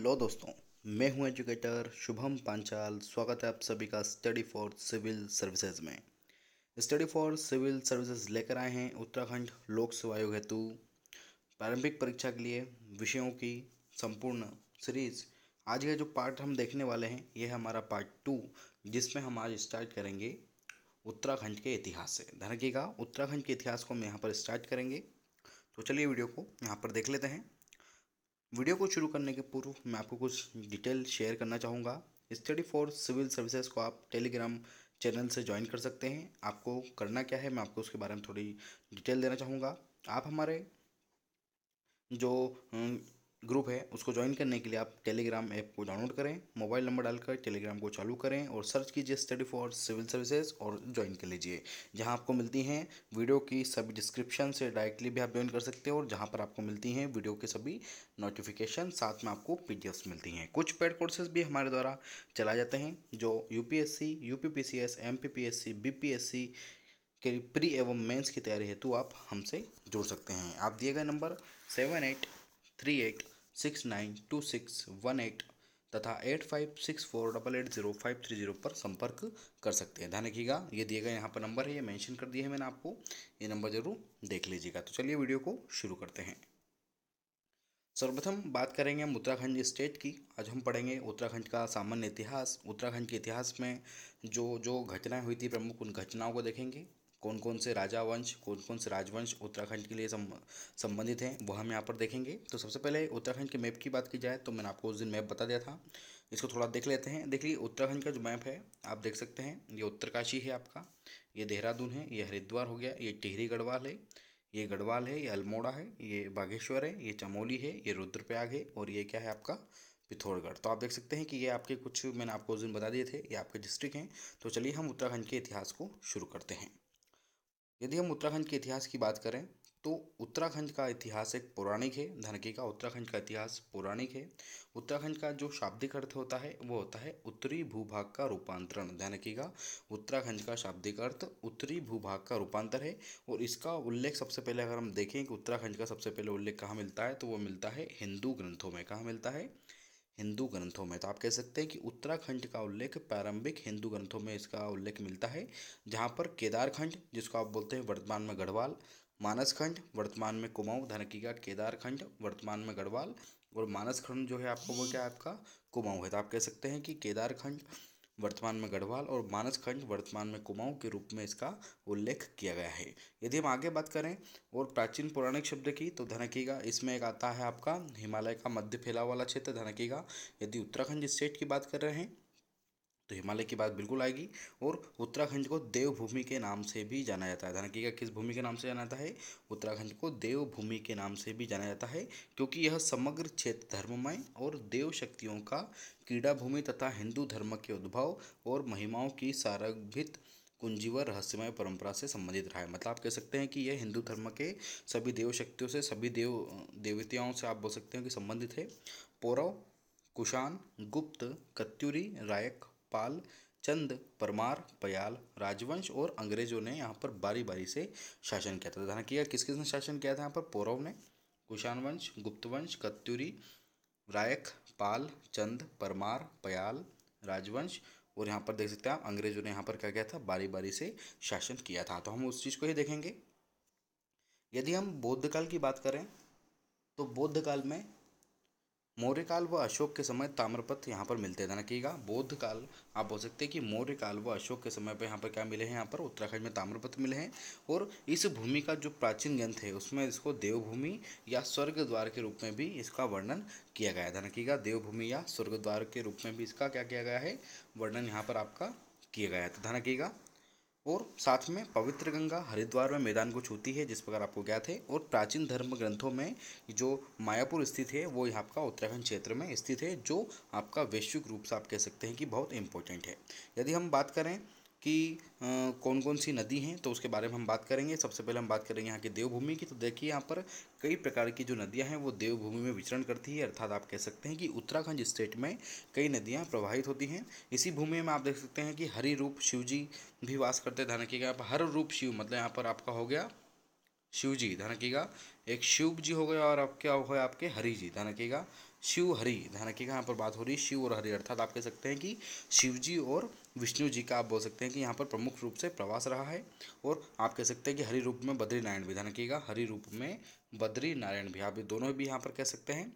hello दोस्तों मैं हूं एजुकेटर शुभम पांचाल स्वागत है आप सभी का स्टडी फॉर सिविल सर्विसेज में स्टडी फॉर सिविल सर्विसेज लेकर आए हैं उत्तराखंड लोक सेवा आयोग हेतु प्रारंभिक परीक्षा के लिए विषयों की संपूर्ण सीरीज आज का जो पार्ट हम देखने वाले हैं ये है हमारा पार्ट टू जिसमें हम आज स्टार्ट करेंगे उत्तराखंड के इतिहास से धनकी का उत्तराखंड के इतिहास को हम यहाँ पर स्टार्ट करेंगे तो चलिए वीडियो को यहाँ पर देख लेते हैं वीडियो को शुरू करने के पूर्व मैं आपको कुछ डिटेल शेयर करना चाहूँगा स्टडी फॉर सिविल सर्विसेज को आप टेलीग्राम चैनल से ज्वाइन कर सकते हैं आपको करना क्या है मैं आपको उसके बारे में थोड़ी डिटेल देना चाहूँगा आप हमारे जो ग्रुप है उसको ज्वाइन करने के लिए आप टेलीग्राम ऐप को डाउनलोड करें मोबाइल नंबर डालकर टेलीग्राम को चालू करें और सर्च कीजिए स्टडी फॉर सिविल सर्विसेज और ज्वाइन कर लीजिए जहां आपको मिलती हैं वीडियो की सभी डिस्क्रिप्शन से डायरेक्टली भी आप ज्वाइन कर सकते हो और जहां पर आपको मिलती हैं वीडियो के सभी नोटिफिकेशन साथ में आपको पी मिलती हैं कुछ पेड कोर्सेज भी हमारे द्वारा चलाए जाते हैं जो U P S C U P P C S M P P S C B P S C के प्री एवं मेंस की तैयारी हेतु आप हमसे जुड़ सकते हैं आप दिए गए number seven eight three eight six nine two six one eight तथा eight five six four double eight zero five three zero पर संपर्क कर सकते हैं ध्यान रखिएगा ये दिए गए यहाँ पर नंबर है ये मेंशन कर दिया है मैंने आपको ये नंबर जरूर देख लीजिएगा तो चलिए वीडियो को शुरू करते हैं सर्वप्रथम बात करेंगे हम उत्तराखंड स्टेट की आज हम पढ़ेंगे उत्तराखंड का सामान्य इतिहास उत्तराखंड के इतिहास में जो जो घटनाएं हुई थी प्रमुख उन घटनाओं को देखेंगे कौन कौन से राजा वंश कौन कौन से राजवंश उत्तराखंड के लिए संबंधित हैं वह हम यहाँ पर देखेंगे तो सबसे पहले उत्तराखंड के मैप की बात की जाए तो मैंने आपको उस दिन मैप बता दिया था इसको थोड़ा देख लेते हैं देख लीजिए उत्तराखंड का जो मैप है आप देख सकते हैं ये उत्तरकाशी है आपका ये देहरादून है ये हरिद्वार हो गया ये टिहरी गढ़वाल है ये गढ़वाल है ये अल्मोड़ा है ये बागेश्वर है ये चमोली है ये रुद्रप्रयाग है और ये क्या है आपका पिथौरगढ़ तो आप देख सकते हैं कि ये आपके कुछ मैंने आपको उस दिन बता दिए थे ये आपके डिस्ट्रिक्ट हैं तो चलिए हम उत्तराखंड के इतिहास को शुरू करते हैं यदि हम उत्तराखंड के इतिहास की बात करें तो उत्तराखंड का इतिहास एक पौराणिक है धनके का उत्तराखंड का इतिहास पौराणिक है उत्तराखंड का जो शाब्दिक अर्थ होता है वो होता है उत्तरी भूभाग का रूपांतरण धनके का उत्तराखंड का शाब्दिक अर्थ उत्तरी भूभाग का रूपांतर है और इसका उल्लेख सबसे पहले अगर हम देखें कि उत्तराखंड का सबसे पहले उल्लेख कहाँ मिलता है तो वो मिलता है हिंदू ग्रंथों में कहाँ मिलता है हिंदू ग्रंथों में तो आप कह सकते हैं कि उत्तराखंड का उल्लेख प्रारंभिक हिंदू ग्रंथों में इसका उल्लेख मिलता है जहाँ पर केदारखंड जिसको आप बोलते हैं वर्तमान में गढ़वाल मानसखंड वर्तमान में कुमाऊँ का केदारखंड वर्तमान में गढ़वाल और मानसखंड जो है आपको वो क्या है आपका कुमाऊँ है तो आप कह सकते हैं कि केदारखंड वर्तमान में गढ़वाल और मानसखंड वर्तमान में कुमाऊं के रूप में इसका उल्लेख किया गया है यदि हम आगे बात करें और प्राचीन पौराणिक शब्द की तो धनकीगा इसमें एक आता है आपका हिमालय का मध्य फैलाव वाला क्षेत्र धनकीगा यदि उत्तराखंड स्टेट की बात कर रहे हैं तो हिमालय की बात बिल्कुल आएगी और उत्तराखंड को देवभूमि के नाम से भी जाना जाता है ध्यान का किस भूमि के नाम से जाना जाता है उत्तराखंड को देवभूमि के नाम से भी जाना जाता है क्योंकि यह समग्र क्षेत्र धर्ममय और देव शक्तियों का क्रीड़ा भूमि तथा हिंदू धर्म के उद्भव और महिमाओं की सारभित कुंजीवर रहस्यमय परंपरा से संबंधित रहा है मतलब आप कह सकते हैं कि यह हिंदू धर्म के सभी देव शक्तियों से सभी देव देवताओं से आप बोल सकते हैं कि संबंधित है पौरव कुषाण गुप्त कत्यूरी रायक पाल चंद परमार पयाल राजवंश और अंग्रेजों ने यहाँ पर बारी बारी से शासन किया था तो ध्यान किया किस किस ने शासन किया था यहाँ पर पौरव ने कुषाण वंश गुप्त वंश कत्यूरी रायक पाल चंद परमार पयाल राजवंश और यहाँ पर देख सकते हैं आप अंग्रेजों ने यहाँ पर क्या किया था बारी बारी से शासन किया था तो हम उस चीज़ को ही देखेंगे यदि हम बौद्ध काल की बात करें तो बौद्ध काल में मौर्य काल व अशोक के समय ताम्रपत्र यहाँ पर मिलते ना रखिएगा बौद्ध काल आप बोल सकते हैं कि मौर्य काल व अशोक के समय पर यहाँ पर क्या मिले हैं यहाँ पर उत्तराखंड में ताम्रपत्र मिले हैं और इस भूमि का जो प्राचीन ग्रंथ है उसमें इसको देवभूमि या स्वर्ग द्वार के रूप में भी इसका वर्णन किया गया है ना रखिएगा देवभूमि या स्वर्ग द्वार के रूप में भी इसका क्या किया गया है वर्णन यहाँ पर आपका किया गया है तो ध्यान और साथ में पवित्र गंगा हरिद्वार में मैदान को छूती है जिस प्रकार आपको ज्ञात है और प्राचीन धर्म ग्रंथों में जो मायापुर स्थित है वो यहाँ का उत्तराखंड क्षेत्र में स्थित है जो आपका वैश्विक रूप से आप कह सकते हैं कि बहुत इंपॉर्टेंट है यदि हम बात करें कि कौन कौन सी नदी हैं तो उसके बारे में हम बात करेंगे सबसे पहले हम बात करेंगे यहाँ की देवभूमि की तो देखिए यहाँ पर कई प्रकार की जो नदियाँ हैं वो देवभूमि में विचरण करती है अर्थात आप कह सकते हैं कि उत्तराखंड स्टेट में कई नदियाँ प्रवाहित होती हैं इसी भूमि में आप देख सकते हैं कि हरि रूप शिव जी भी वास करते हैं रखिएगा आप हर रूप शिव मतलब यहाँ पर आपका हो गया शिव जी धन एक शिव जी हो गया और आप क्या हो गया आपके हरि जी धन शिव हरि धन की यहाँ पर बात हो रही है शिव और हरि अर्थात आप कह सकते हैं कि शिव जी और विष्णु जी का आप बोल सकते हैं कि यहाँ पर प्रमुख रूप से प्रवास रहा है और आप कह सकते हैं कि हरि रूप में बद्री नारायण भी धन रखिएगा हरि रूप में बद्री नारायण भी आप दोनों भी यहाँ पर कह सकते हैं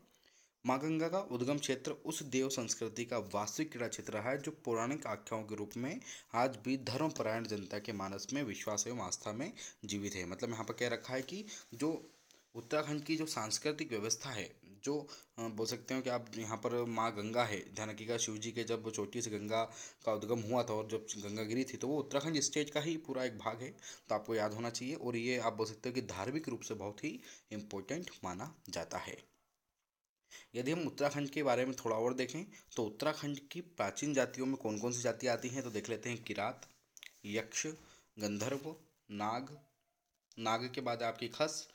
माँ गंगा का उद्गम क्षेत्र उस देव संस्कृति का वास्तविक क्रीड़ा क्षेत्र रहा है जो पौराणिक आख्याओं के रूप में आज भी धर्मपरायण जनता के मानस में विश्वास एवं आस्था में जीवित है मतलब यहाँ पर कह रखा है कि जो उत्तराखंड की जो सांस्कृतिक व्यवस्था है जो बोल सकते हो कि आप यहाँ पर माँ गंगा है ध्यान का शिव जी के जब चोटी से गंगा का उद्गम हुआ था और जब गंगा गिरी थी तो वो उत्तराखंड स्टेट का ही पूरा एक भाग है तो आपको याद होना चाहिए और ये आप बोल सकते हो कि धार्मिक रूप से बहुत ही इम्पोर्टेंट माना जाता है यदि हम उत्तराखंड के बारे में थोड़ा और देखें तो उत्तराखंड की प्राचीन जातियों में कौन कौन सी जातियाँ आती हैं तो देख लेते हैं किरात यक्ष गंधर्व नाग नाग के बाद आपकी खस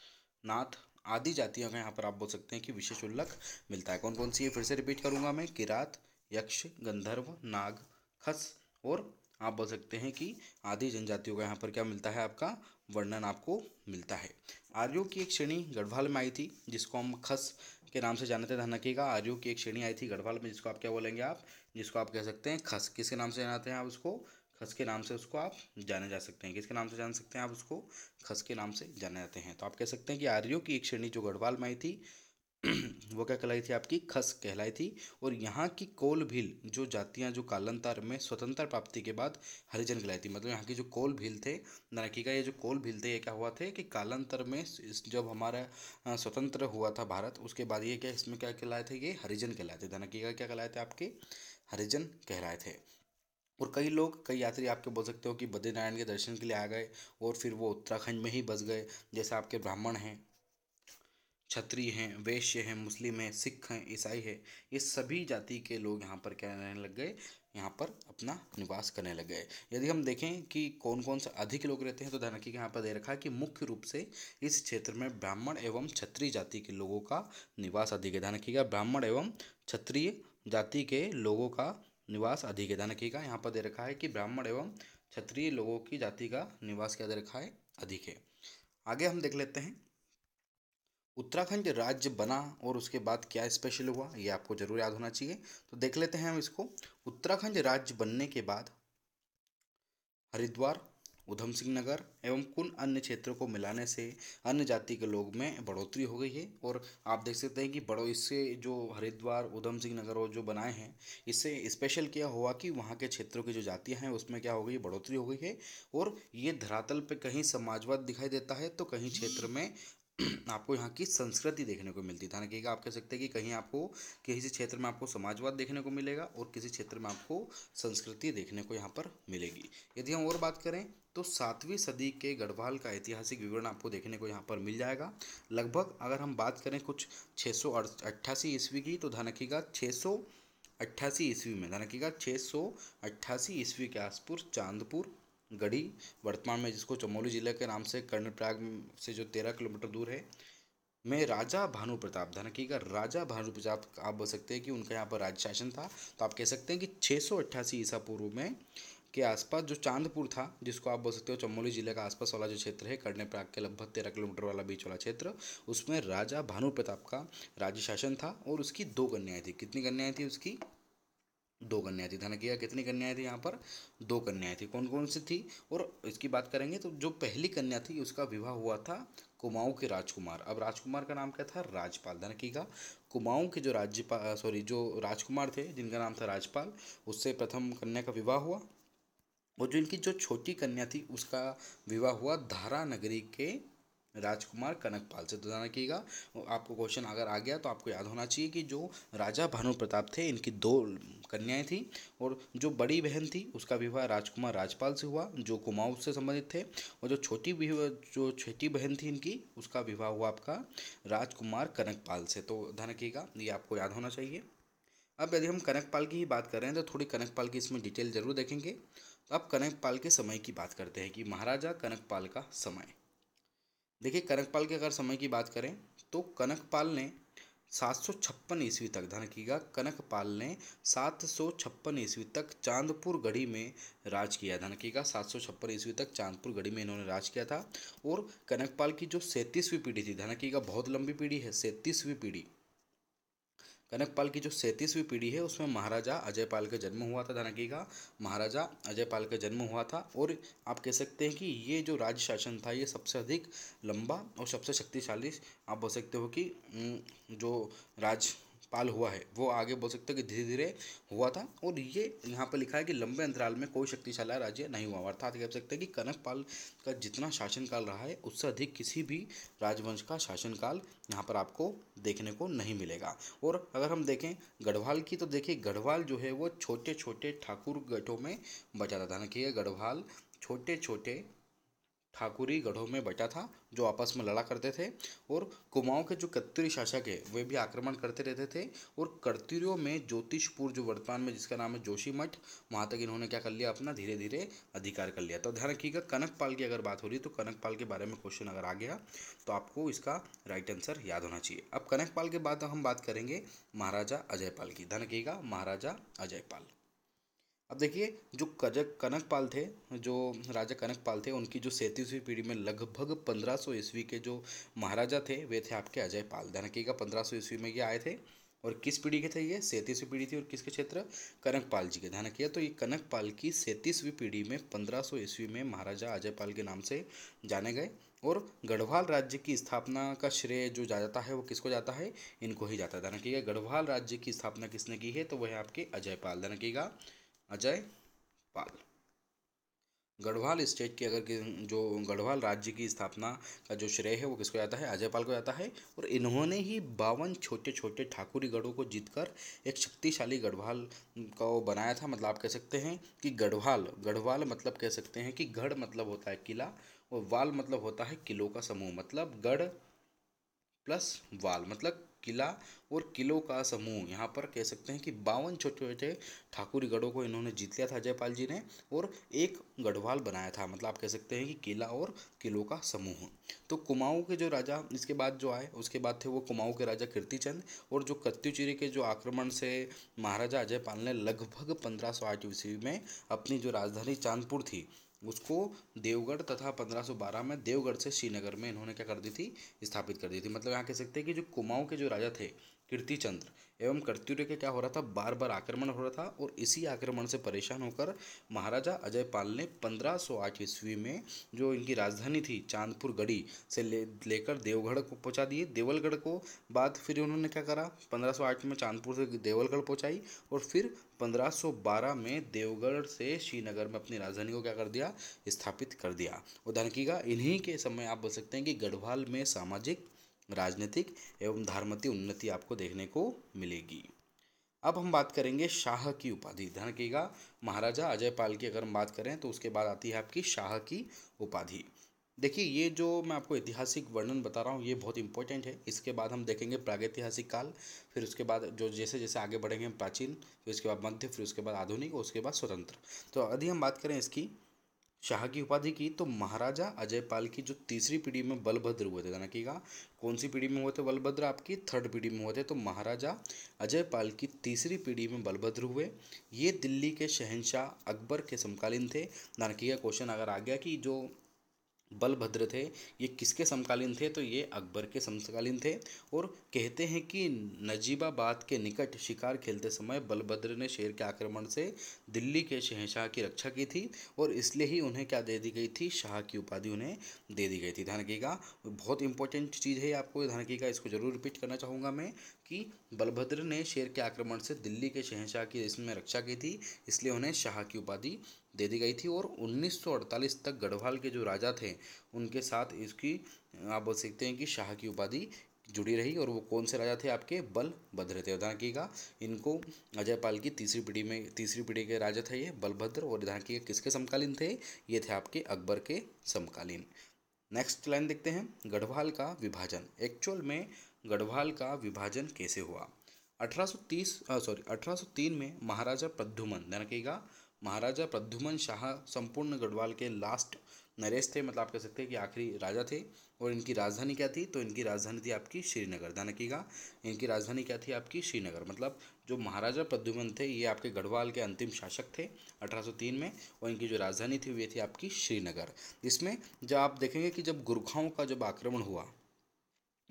नाथ आदि जातियों का यहाँ पर आप बोल सकते हैं कि विशेष उल्लेख मिलता है कौन कौन सी है फिर से रिपीट करूँगा मैं किरात यक्ष गंधर्व नाग खस और आप बोल सकते हैं कि आदि जनजातियों का यहाँ पर क्या मिलता है आपका वर्णन आपको मिलता है आर्यों की एक श्रेणी गढ़वाल में आई थी जिसको हम खस के नाम से जानते धनकी का आर्यों की एक श्रेणी आई थी गढ़वाल में जिसको आप क्या बोलेंगे आप जिसको आप कह सकते हैं खस किसके नाम से जानते हैं आप उसको खस के नाम से उसको आप जाने जा सकते हैं किसके नाम से जान सकते हैं आप उसको खस के नाम से जाने जाते हैं तो आप कह सकते हैं कि आर्यों की एक श्रेणी जो गढ़वाल में आई थी वो क्या कहलाई थी आपकी खस कहलाई थी और यहाँ की कोल भील जो जातियाँ जो कालंतर में स्वतंत्र प्राप्ति के बाद हरिजन कहलाई थी मतलब यहाँ की जो कोल भील थे नरकी का ये जो कोल भील थे ये क्या हुआ थे कि कालंतर में जब हमारा स्वतंत्र हुआ था भारत उसके बाद ये क्या इसमें क्या कहलाए थे ये हरिजन कहलाए थे धनकी का क्या कहलाए थे आपके हरिजन कहलाए थे और कई लोग कई यात्री आपके बोल सकते हो कि बद्रीनारायण के दर्शन के लिए आ गए और फिर वो उत्तराखंड में ही बस गए जैसे आपके ब्राह्मण हैं क्षत्रिय हैं वैश्य हैं मुस्लिम हैं सिख हैं ईसाई हैं ये सभी जाति के लोग यहाँ पर क्या रहने लग गए यहाँ पर अपना निवास करने लग गए यदि हम देखें कि कौन कौन से अधिक लोग रहते हैं तो ध्यान रखिए यहाँ पर दे रखा है कि मुख्य रूप से इस क्षेत्र में ब्राह्मण एवं छत्रीय जाति के लोगों का निवास अधिक है ध्यान रखिएगा ब्राह्मण एवं क्षत्रिय जाति के लोगों का निवास अधिक है ध्यान रखिएगा यहाँ पर दे रखा है कि ब्राह्मण एवं क्षत्रिय लोगों की जाति का निवास क्या दे रखा है अधिक है आगे हम देख लेते हैं उत्तराखंड राज्य बना और उसके बाद क्या स्पेशल हुआ ये आपको जरूर याद होना चाहिए तो देख लेते हैं हम इसको उत्तराखंड राज्य बनने के बाद हरिद्वार उधम सिंह नगर एवं कुन अन्य क्षेत्रों को मिलाने से अन्य जाति के लोग में बढ़ोतरी हो गई है और आप देख सकते हैं कि बड़ो इससे जो हरिद्वार उधम सिंह नगर और जो बनाए हैं इससे स्पेशल क्या हुआ कि वहाँ के क्षेत्रों की जो जातियाँ हैं उसमें क्या हो गई बढ़ोतरी हो गई है और ये धरातल पर कहीं समाजवाद दिखाई देता है तो कहीं क्षेत्र में आपको यहाँ की संस्कृति देखने को मिलती ना कि आप कह सकते हैं कि कहीं आपको किसी क्षेत्र में आपको समाजवाद देखने को मिलेगा और किसी क्षेत्र में आपको संस्कृति देखने को यहाँ पर मिलेगी यदि हम और बात करें तो सातवीं सदी के गढ़वाल का ऐतिहासिक विवरण आपको देखने को यहाँ पर मिल जाएगा लगभग अगर हम बात करें कुछ छः सौ अट्ठासी ईस्वी की तो धनकी का छः सौ अट्ठासी ईस्वी में धनकी का छः सौ अट्ठासी ईस्वी के आसपुर चांदपुर गढ़ी वर्तमान में जिसको चमोली जिले के नाम से कर्णप्रयाग से जो तेरह किलोमीटर दूर है में राजा भानु प्रताप धनकी का राजा भानु प्रताप आप बोल सकते हैं कि उनका यहाँ पर राज्य शासन था तो आप कह सकते हैं कि छः सौ अट्ठासी ईसा पूर्व में के आसपास जो चांदपुर था जिसको आप बोल सकते हो चमोली जिले का आसपास वाला जो क्षेत्र है करने प्राग के लगभग तेरह किलोमीटर वाला बीच वाला क्षेत्र उसमें राजा भानु प्रताप का राज्य शासन था और उसकी दो कन्याएं थी कितनी कन्याएं थी उसकी दो कन्याएं थी धनकिया कितनी कन्याएं थी यहाँ पर दो कन्याएं थी कौन कौन सी थी और इसकी बात करेंगे तो जो पहली कन्या थी उसका विवाह हुआ था कुमाऊं के राजकुमार अब राजकुमार का नाम क्या था राजपाल धनकी का कुमाऊं के जो राज्यपाल सॉरी जो राजकुमार थे जिनका नाम था राजपाल उससे प्रथम कन्या का विवाह हुआ और जो इनकी जो छोटी कन्या थी उसका विवाह हुआ धारा नगरी के राजकुमार कनकपाल से तो ध्यान रखिएगा आपको क्वेश्चन अगर आ गया तो आपको याद होना चाहिए कि जो राजा भानु प्रताप थे इनकी दो कन्याएं थीं और जो बड़ी बहन थी उसका विवाह राजकुमार राजपाल से हुआ जो कुमाऊं से संबंधित थे और जो छोटी जो छोटी बहन थी इनकी उसका विवाह हुआ आपका राजकुमार कनकपाल से तो ध्यान रखिएगा ये आपको याद होना चाहिए अब यदि हम कनकपाल की ही बात कर रहे हैं तो थोड़ी कनकपाल की इसमें डिटेल ज़रूर देखेंगे तो अब कनकपाल के समय की बात करते हैं कि महाराजा कनकपाल का समय देखिए कनकपाल के अगर समय की बात करें तो कनकपाल ने सात सौ छप्पन ईस्वी तक ध्यान कनक कनकपाल ने सात सौ छप्पन ईस्वी तक चांदपुर गढ़ी में राज किया ध्यान कीजिएगा सात सौ छप्पन ईस्वी तक चांदपुर गढ़ी में इन्होंने राज किया था और कनकपाल की जो सैंतीसवीं पीढ़ी थी ध्यान कीजिएगा बहुत लंबी पीढ़ी है सैंतीसवीं पीढ़ी कनकपाल की जो सैंतीसवीं पीढ़ी है उसमें महाराजा अजयपाल का जन्म हुआ था धनकी का महाराजा अजयपाल का जन्म हुआ था और आप कह सकते हैं कि ये जो राज्य शासन था ये सबसे अधिक लंबा और सबसे शक्तिशाली आप बोल सकते हो कि जो राज पाल हुआ है वो आगे बोल सकते हैं कि धीरे धीरे हुआ था और ये यहाँ पर लिखा है कि लंबे अंतराल में कोई शक्तिशाली राज्य नहीं हुआ अर्थात कह सकते हैं कि पाल का जितना शासनकाल रहा है उससे अधिक किसी भी राजवंश का शासनकाल यहाँ पर आपको देखने को नहीं मिलेगा और अगर हम देखें गढ़वाल की तो देखिए गढ़वाल जो है वो छोटे छोटे ठाकुर गठों में बचाता था ना कि गढ़वाल छोटे छोटे ठाकुरी गढ़ों में बैठा था जो आपस में लड़ा करते थे और कुमाऊं के जो कत्तरी शासक है वे भी आक्रमण करते रहते थे और कर्तरियों में ज्योतिषपुर जो वर्तमान में जिसका नाम है जोशी मठ वहाँ तक इन्होंने क्या कर लिया अपना धीरे धीरे अधिकार कर लिया तो ध्यान रखिएगा कनकपाल की अगर बात हो रही तो कनकपाल के बारे में क्वेश्चन अगर आ गया तो आपको इसका राइट आंसर याद होना चाहिए अब कनकपाल के बाद हम बात करेंगे महाराजा अजयपाल की ध्यान रखिएगा महाराजा अजयपाल अब देखिए जो कजक कनकपाल थे जो राजा कनकपाल थे उनकी जो सैंतीसवीं पीढ़ी में लगभग पंद्रह सौ ईस्वी के जो महाराजा थे वे थे आपके अजय पाल धनकी का पंद्रह सौ ईस्वी में ये आए थे और किस पीढ़ी के थे ये सैंतीसवीं पीढ़ी थी और किसके क्षेत्र कनकपाल जी के ध्यान रखिए तो ये कनकपाल की सैंतीसवीं पीढ़ी में पंद्रह सौ ईस्वी में महाराजा अजय पाल के नाम से जाने गए और गढ़वाल राज्य की स्थापना का श्रेय जो जा जाता है वो किसको जाता है इनको ही जाता है ध्यान रखिएगा गढ़वाल राज्य की स्थापना किसने की है तो वह है आपके अजयपाल ध्यान रखिएगा अजय पाल गढ़वाल स्टेट की अगर जो गढ़वाल राज्य की स्थापना का जो श्रेय है वो किसको जाता है अजय पाल को जाता है और इन्होंने ही बावन छोटे छोटे ठाकुरी गढ़ों को जीतकर एक शक्तिशाली गढ़वाल को बनाया था मतलब आप कह सकते हैं कि गढ़वाल गढ़वाल मतलब कह सकते हैं कि गढ़ मतलब होता है किला और वाल मतलब होता है किलों का समूह मतलब गढ़ प्लस वाल मतलब किला और किलों का समूह यहाँ पर कह सकते हैं कि बावन छोटे छोटे ठाकुरी गढ़ों को इन्होंने जीत लिया था जयपाल जी ने और एक गढ़वाल बनाया था मतलब आप कह सकते हैं कि किला और किलों का समूह तो कुमाऊँ के जो राजा इसके बाद जो आए उसके बाद थे वो कुमाऊँ के राजा कीर्तिचंद और जो कत्युचिरी के जो आक्रमण से महाराजा अजयपाल ने लगभग पंद्रह सौ आठ ईस्वी में अपनी जो राजधानी चांदपुर थी उसको देवगढ़ तथा 1512 में देवगढ़ से श्रीनगर में इन्होंने क्या कर दी थी स्थापित कर दी थी मतलब यहाँ कह सकते हैं कि जो कुमाऊँ के जो राजा थे कीर्तिचंद्र एवं कर्तूर्य के क्या हो रहा था बार बार आक्रमण हो रहा था और इसी आक्रमण से परेशान होकर महाराजा अजय पाल ने पंद्रह सौ आठ ईस्वी में जो इनकी राजधानी थी चांदपुर गढ़ी से ले लेकर देवगढ़ को पहुँचा दिए देवलगढ़ को बाद फिर उन्होंने क्या करा आठ में चांदपुर से देवलगढ़ पहुँचाई और फिर बारह में देवगढ़ से श्रीनगर में अपनी राजधानी को क्या कर दिया स्थापित कर दिया उधर की इन्हीं के समय आप बोल सकते हैं कि गढ़वाल में सामाजिक राजनीतिक एवं धार्मिक उन्नति आपको देखने को मिलेगी अब हम बात करेंगे शाह की उपाधि ध्यान रखिएगा महाराजा अजय पाल की अगर हम बात करें तो उसके बाद आती है आपकी शाह की उपाधि देखिए ये जो मैं आपको ऐतिहासिक वर्णन बता रहा हूँ ये बहुत इंपॉर्टेंट है इसके बाद हम देखेंगे प्रागैतिहासिक काल फिर उसके बाद जो जैसे जैसे आगे बढ़ेंगे हम प्राचीन फिर उसके बाद मध्य फिर उसके बाद आधुनिक और उसके बाद स्वतंत्र तो यदि हम बात करें इसकी शाह की उपाधि की तो महाराजा अजयपाल की जो तीसरी पीढ़ी में बलभद्र हुए थे ध्यान कि कौन सी पीढ़ी में हुए थे बलभद्र आपकी थर्ड पीढ़ी में हुए थे तो महाराजा अजयपाल की तीसरी पीढ़ी में बलभद्र हुए ये दिल्ली के शहनशाह अकबर के समकालीन थे ध्यान रखिएगा क्वेश्चन अगर आ गया कि जो बलभद्र थे ये किसके समकालीन थे तो ये अकबर के समकालीन थे और कहते हैं कि नजीबाबाद के निकट शिकार खेलते समय बलभद्र ने शेर के आक्रमण से दिल्ली के शहनशाह की रक्षा की थी और इसलिए ही उन्हें क्या दे दी गई थी शाह की उपाधि उन्हें दे दी गई थी ध्यान रखिएगा बहुत इंपॉर्टेंट चीज़ है आपको ध्यान रखिएगा इसको जरूर रिपीट करना चाहूँगा मैं कि बलभद्र ने शेर के आक्रमण से दिल्ली के शहनशाह की इसमें रक्षा की थी इसलिए उन्हें शाह की उपाधि दे दी गई थी और 1948 तक गढ़वाल के जो राजा थे उनके साथ इसकी आप बोल सकते हैं कि शाह की उपाधि जुड़ी रही और वो कौन से राजा थे आपके बल भद्र थे यहाँ की का इनको अजयपाल की तीसरी पीढ़ी में तीसरी पीढ़ी के राजा थे ये बलभद्र और यहाँ के किसके समकालीन थे ये थे आपके अकबर के समकालीन नेक्स्ट लाइन देखते हैं गढ़वाल का विभाजन एक्चुअल में गढ़वाल का विभाजन कैसे हुआ 1830 सॉरी 1803 में महाराजा प्रद्युमन ध्यान रखिएगा महाराजा प्रद्युमन शाह संपूर्ण गढ़वाल के लास्ट नरेश थे मतलब आप कह सकते हैं कि आखिरी राजा थे और इनकी राजधानी क्या थी तो इनकी राजधानी थी आपकी श्रीनगर ध्यान रखिएगा इनकी राजधानी क्या थी आपकी श्रीनगर मतलब जो महाराजा प्रद्युमन थे ये आपके गढ़वाल के अंतिम शासक थे 1803 में और इनकी जो राजधानी थी वे थी आपकी श्रीनगर इसमें जब आप देखेंगे कि जब गुरखाओं का जब आक्रमण हुआ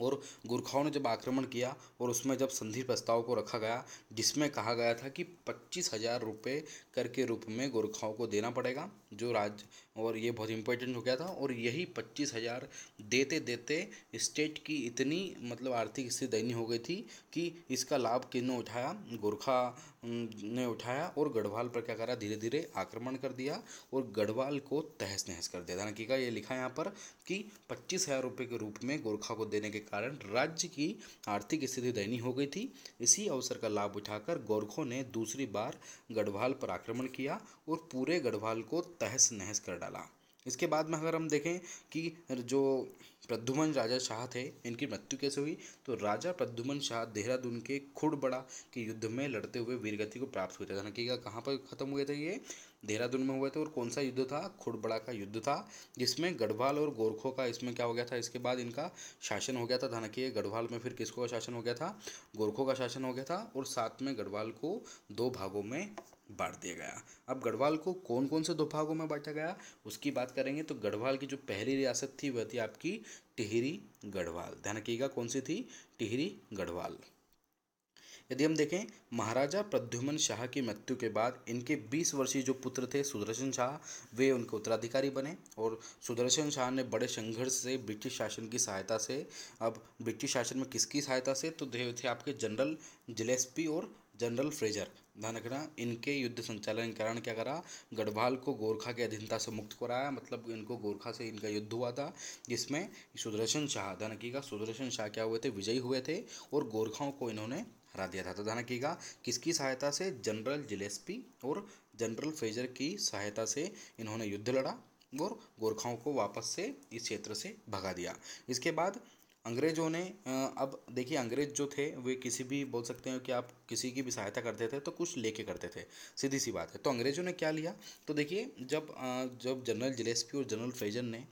और गुरखाओं ने जब आक्रमण किया और उसमें जब संधि प्रस्ताव को रखा गया जिसमें कहा गया था कि पच्चीस हज़ार रुपये कर के रूप में गोरखाओं को देना पड़ेगा जो राज और ये बहुत इंपॉर्टेंट हो गया था और यही पच्चीस हज़ार देते देते स्टेट की इतनी मतलब आर्थिक स्थिति दयनीय हो गई थी कि इसका लाभ किन्होंने उठाया गोरखा ने उठाया और गढ़वाल पर क्या करा धीरे धीरे आक्रमण कर दिया और गढ़वाल को तहस नहस कर दिया ना कि ये लिखा है यहाँ पर कि पच्चीस हज़ार रुपये के रूप में गोरखा को देने के कारण राज्य की आर्थिक स्थिति दयनीय हो गई थी इसी अवसर का लाभ उठाकर गोरखों ने दूसरी बार गढ़वाल पर आक्रमण किया और पूरे गढ़वाल को तहस नहस कर डाला इसके बाद में अगर हम देखें कि जो प्रद्युमन राजा शाह थे इनकी मृत्यु कैसे हुई तो राजा प्रद्युमन शाह देहरादून के खुड़बड़ा के युद्ध में लड़ते हुए वीरगति को प्राप्त हुए थे ध्यान कहाँ पर खत्म हुए थे ये देहरादून में हुए थे और कौन सा युद्ध था खुड़बड़ा का युद्ध था जिसमें गढ़वाल और गोरखों का इसमें क्या हो गया था इसके बाद इनका शासन हो गया था धनकीय गढ़वाल में फिर किसको का शासन हो गया था गोरखों का शासन हो गया था और साथ में गढ़वाल को दो भागों में बांट दिया गया अब गढ़वाल को कौन कौन से दो भागों में बांटा गया उसकी बात करेंगे तो गढ़वाल की जो पहली रियासत थी वह थी आपकी टिहरी गढ़वाल ध्यान रखिएगा कौन सी थी टिहरी गढ़वाल यदि हम देखें महाराजा प्रद्युमन शाह की मृत्यु के बाद इनके 20 वर्षीय जो पुत्र थे सुदर्शन शाह वे उनके उत्तराधिकारी बने और सुदर्शन शाह ने बड़े संघर्ष से ब्रिटिश शासन की सहायता से अब ब्रिटिश शासन में किसकी सहायता से तो देव थे आपके जनरल जिलेस्पी और जनरल फ्रेजर ध्यान रखना इनके युद्ध संचालन कारण क्या करा गढ़वाल को गोरखा के अधीनता से मुक्त कराया मतलब इनको गोरखा से इनका युद्ध हुआ था जिसमें सुदर्शन शाह धनकी का सुदर्शन शाह क्या हुए थे विजयी हुए थे और गोरखाओं को इन्होंने हरा दिया था तो ध्यान रखिएगा किसकी सहायता से जनरल जिलेस्पी और जनरल फेजर की सहायता से इन्होंने युद्ध लड़ा और गोरखाओं को वापस से इस क्षेत्र से भगा दिया इसके बाद अंग्रेज़ों ने अब देखिए अंग्रेज़ जो थे वे किसी भी बोल सकते हैं कि आप किसी की भी सहायता करते थे तो कुछ लेके करते थे सीधी सी बात है तो अंग्रेज़ों ने क्या लिया तो देखिए जब जब जनरल जिलेस्पी और जनरल फ्रेजन ने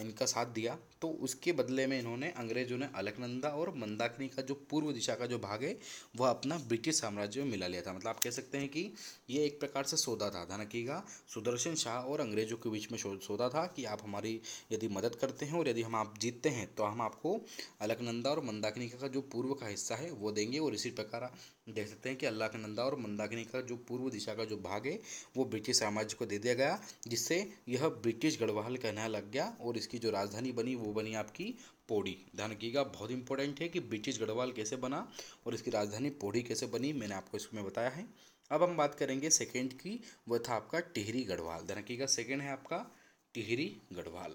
इनका साथ दिया तो उसके बदले में इन्होंने अंग्रेज़ों ने अलकनंदा और मंदाकिनी का जो पूर्व दिशा का जो भाग है वह अपना ब्रिटिश साम्राज्य में मिला लिया था मतलब आप कह सकते हैं कि ये एक प्रकार से सौदा था का सुदर्शन शाह और अंग्रेज़ों के बीच में सौदा था कि आप हमारी यदि मदद करते हैं और यदि हम आप जीतते हैं तो हम आपको अलकनंदा और मंदाकिनी का जो पूर्व का हिस्सा है वो देंगे और इसी प्रकार देख सकते हैं कि अलकनंदा और मंदाकिनी का जो पूर्व दिशा का जो भाग है वो ब्रिटिश साम्राज्य को दे दिया गया जिससे यह ब्रिटिश गढ़वाल कहना लग गया और इसकी जो राजधानी बनी वो बनी आपकी पौड़ी ध्यान रखिएगा बहुत इंपॉर्टेंट है कि ब्रिटिश गढ़वाल कैसे बना और इसकी राजधानी पौड़ी कैसे बनी मैंने आपको इसमें बताया है अब हम बात करेंगे सेकेंड की वह था आपका टिहरी गढ़वाल ध्यान रखिएगा सेकेंड है आपका टिहरी गढ़वाल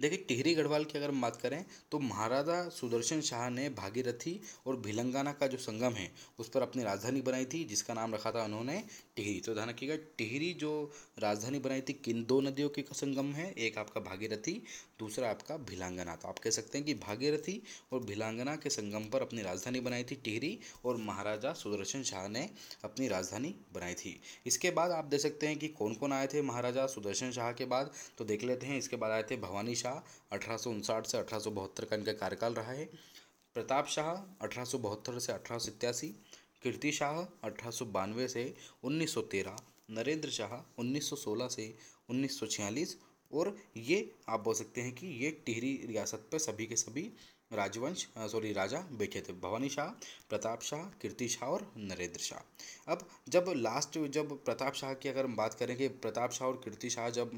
देखिए टिहरी गढ़वाल की अगर हम बात करें तो महाराजा सुदर्शन शाह ने भागीरथी और भिलंगाना का जो संगम है उस पर अपनी राजधानी बनाई थी जिसका नाम रखा था उन्होंने टिहरी तो ध्यान रखिएगा टिहरी जो राजधानी बनाई थी किन दो नदियों के संगम है एक आपका भागीरथी दूसरा आपका भिलांगना तो आप कह सकते हैं कि भागीरथी और भिलांगना के संगम पर अपनी राजधानी बनाई थी टिहरी और महाराजा सुदर्शन शाह ने अपनी राजधानी बनाई थी इसके बाद आप देख सकते हैं कि कौन कौन आए थे महाराजा सुदर्शन शाह के बाद तो देख लेते हैं इसके बाद आए थे भवानी शाह शाह अठारह से अठारह का इनका कार्यकाल रहा है प्रताप शाह अठारह से अठारह कीर्ति शाह अठारह से 1913 नरेंद्र शाह 1916 से 1946 और ये आप बोल सकते हैं कि ये टिहरी रियासत पर सभी के सभी राजवंश सॉरी राजा बैठे थे भवानी शाह प्रताप शाह कीर्ति शाह और नरेंद्र शाह अब जब लास्ट जब प्रताप शाह की अगर हम बात करें कि प्रताप शाह और कीर्ति शाह जब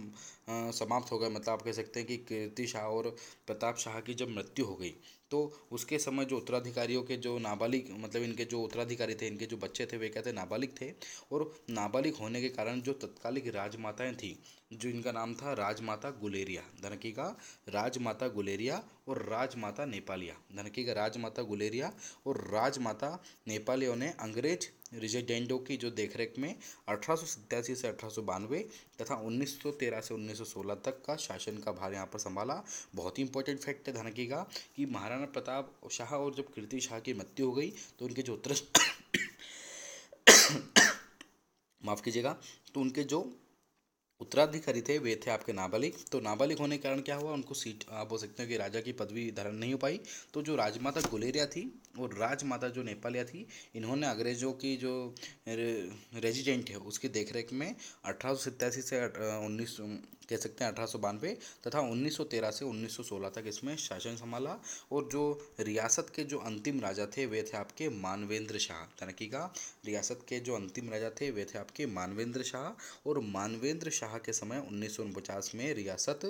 समाप्त हो गए मतलब आप कह सकते हैं कि कीर्ति शाह और प्रताप शाह की जब मृत्यु हो गई तो उसके समय जो उत्तराधिकारियों के जो नाबालिग मतलब इनके जो उत्तराधिकारी थे इनके जो बच्चे थे वे कहते थे नाबालिग थे और नाबालिग होने के कारण जो तत्कालिक राजमाताएं थीं जो इनका नाम था राजमाता गुलेरिया धनकी का राजमाता गुलेरिया और राजमाता नेपालिया धनकी का राजमाता गुलेरिया और राजमाता नेपालियों ने अंग्रेज रिजेडेंडो की जो देखरेख में अठारह से अठारह तथा 1913 से 1916 तक का शासन का भार यहाँ पर संभाला बहुत ही इंपॉर्टेंट फैक्ट है धनकी का कि महाराणा प्रताप शाह और जब कीर्ति शाह की मृत्यु हो गई तो उनके जो उत्तर माफ़ कीजिएगा तो उनके जो उत्तराधिकारी थे वे थे आपके नाबालिग तो नाबालिग होने के कारण क्या हुआ उनको सीट आप बोल सकते हैं कि राजा की पदवी धारण नहीं हो पाई तो जो राजमाता गुलेरिया थी और राजमाता जो नेपालिया थी इन्होंने अंग्रेजों की जो रे, रेजिडेंट है उसकी देखरेख में अठारह से उन्नीस कह सकते हैं अठारह तथा 1913 से 1916 तक इसमें शासन संभाला और जो रियासत के जो अंतिम राजा थे वे थे आपके मानवेंद्र शाह तनकी का रियासत के जो अंतिम राजा थे वे थे आपके मानवेंद्र शाह और मानवेंद्र शाह के समय उन्नीस में रियासत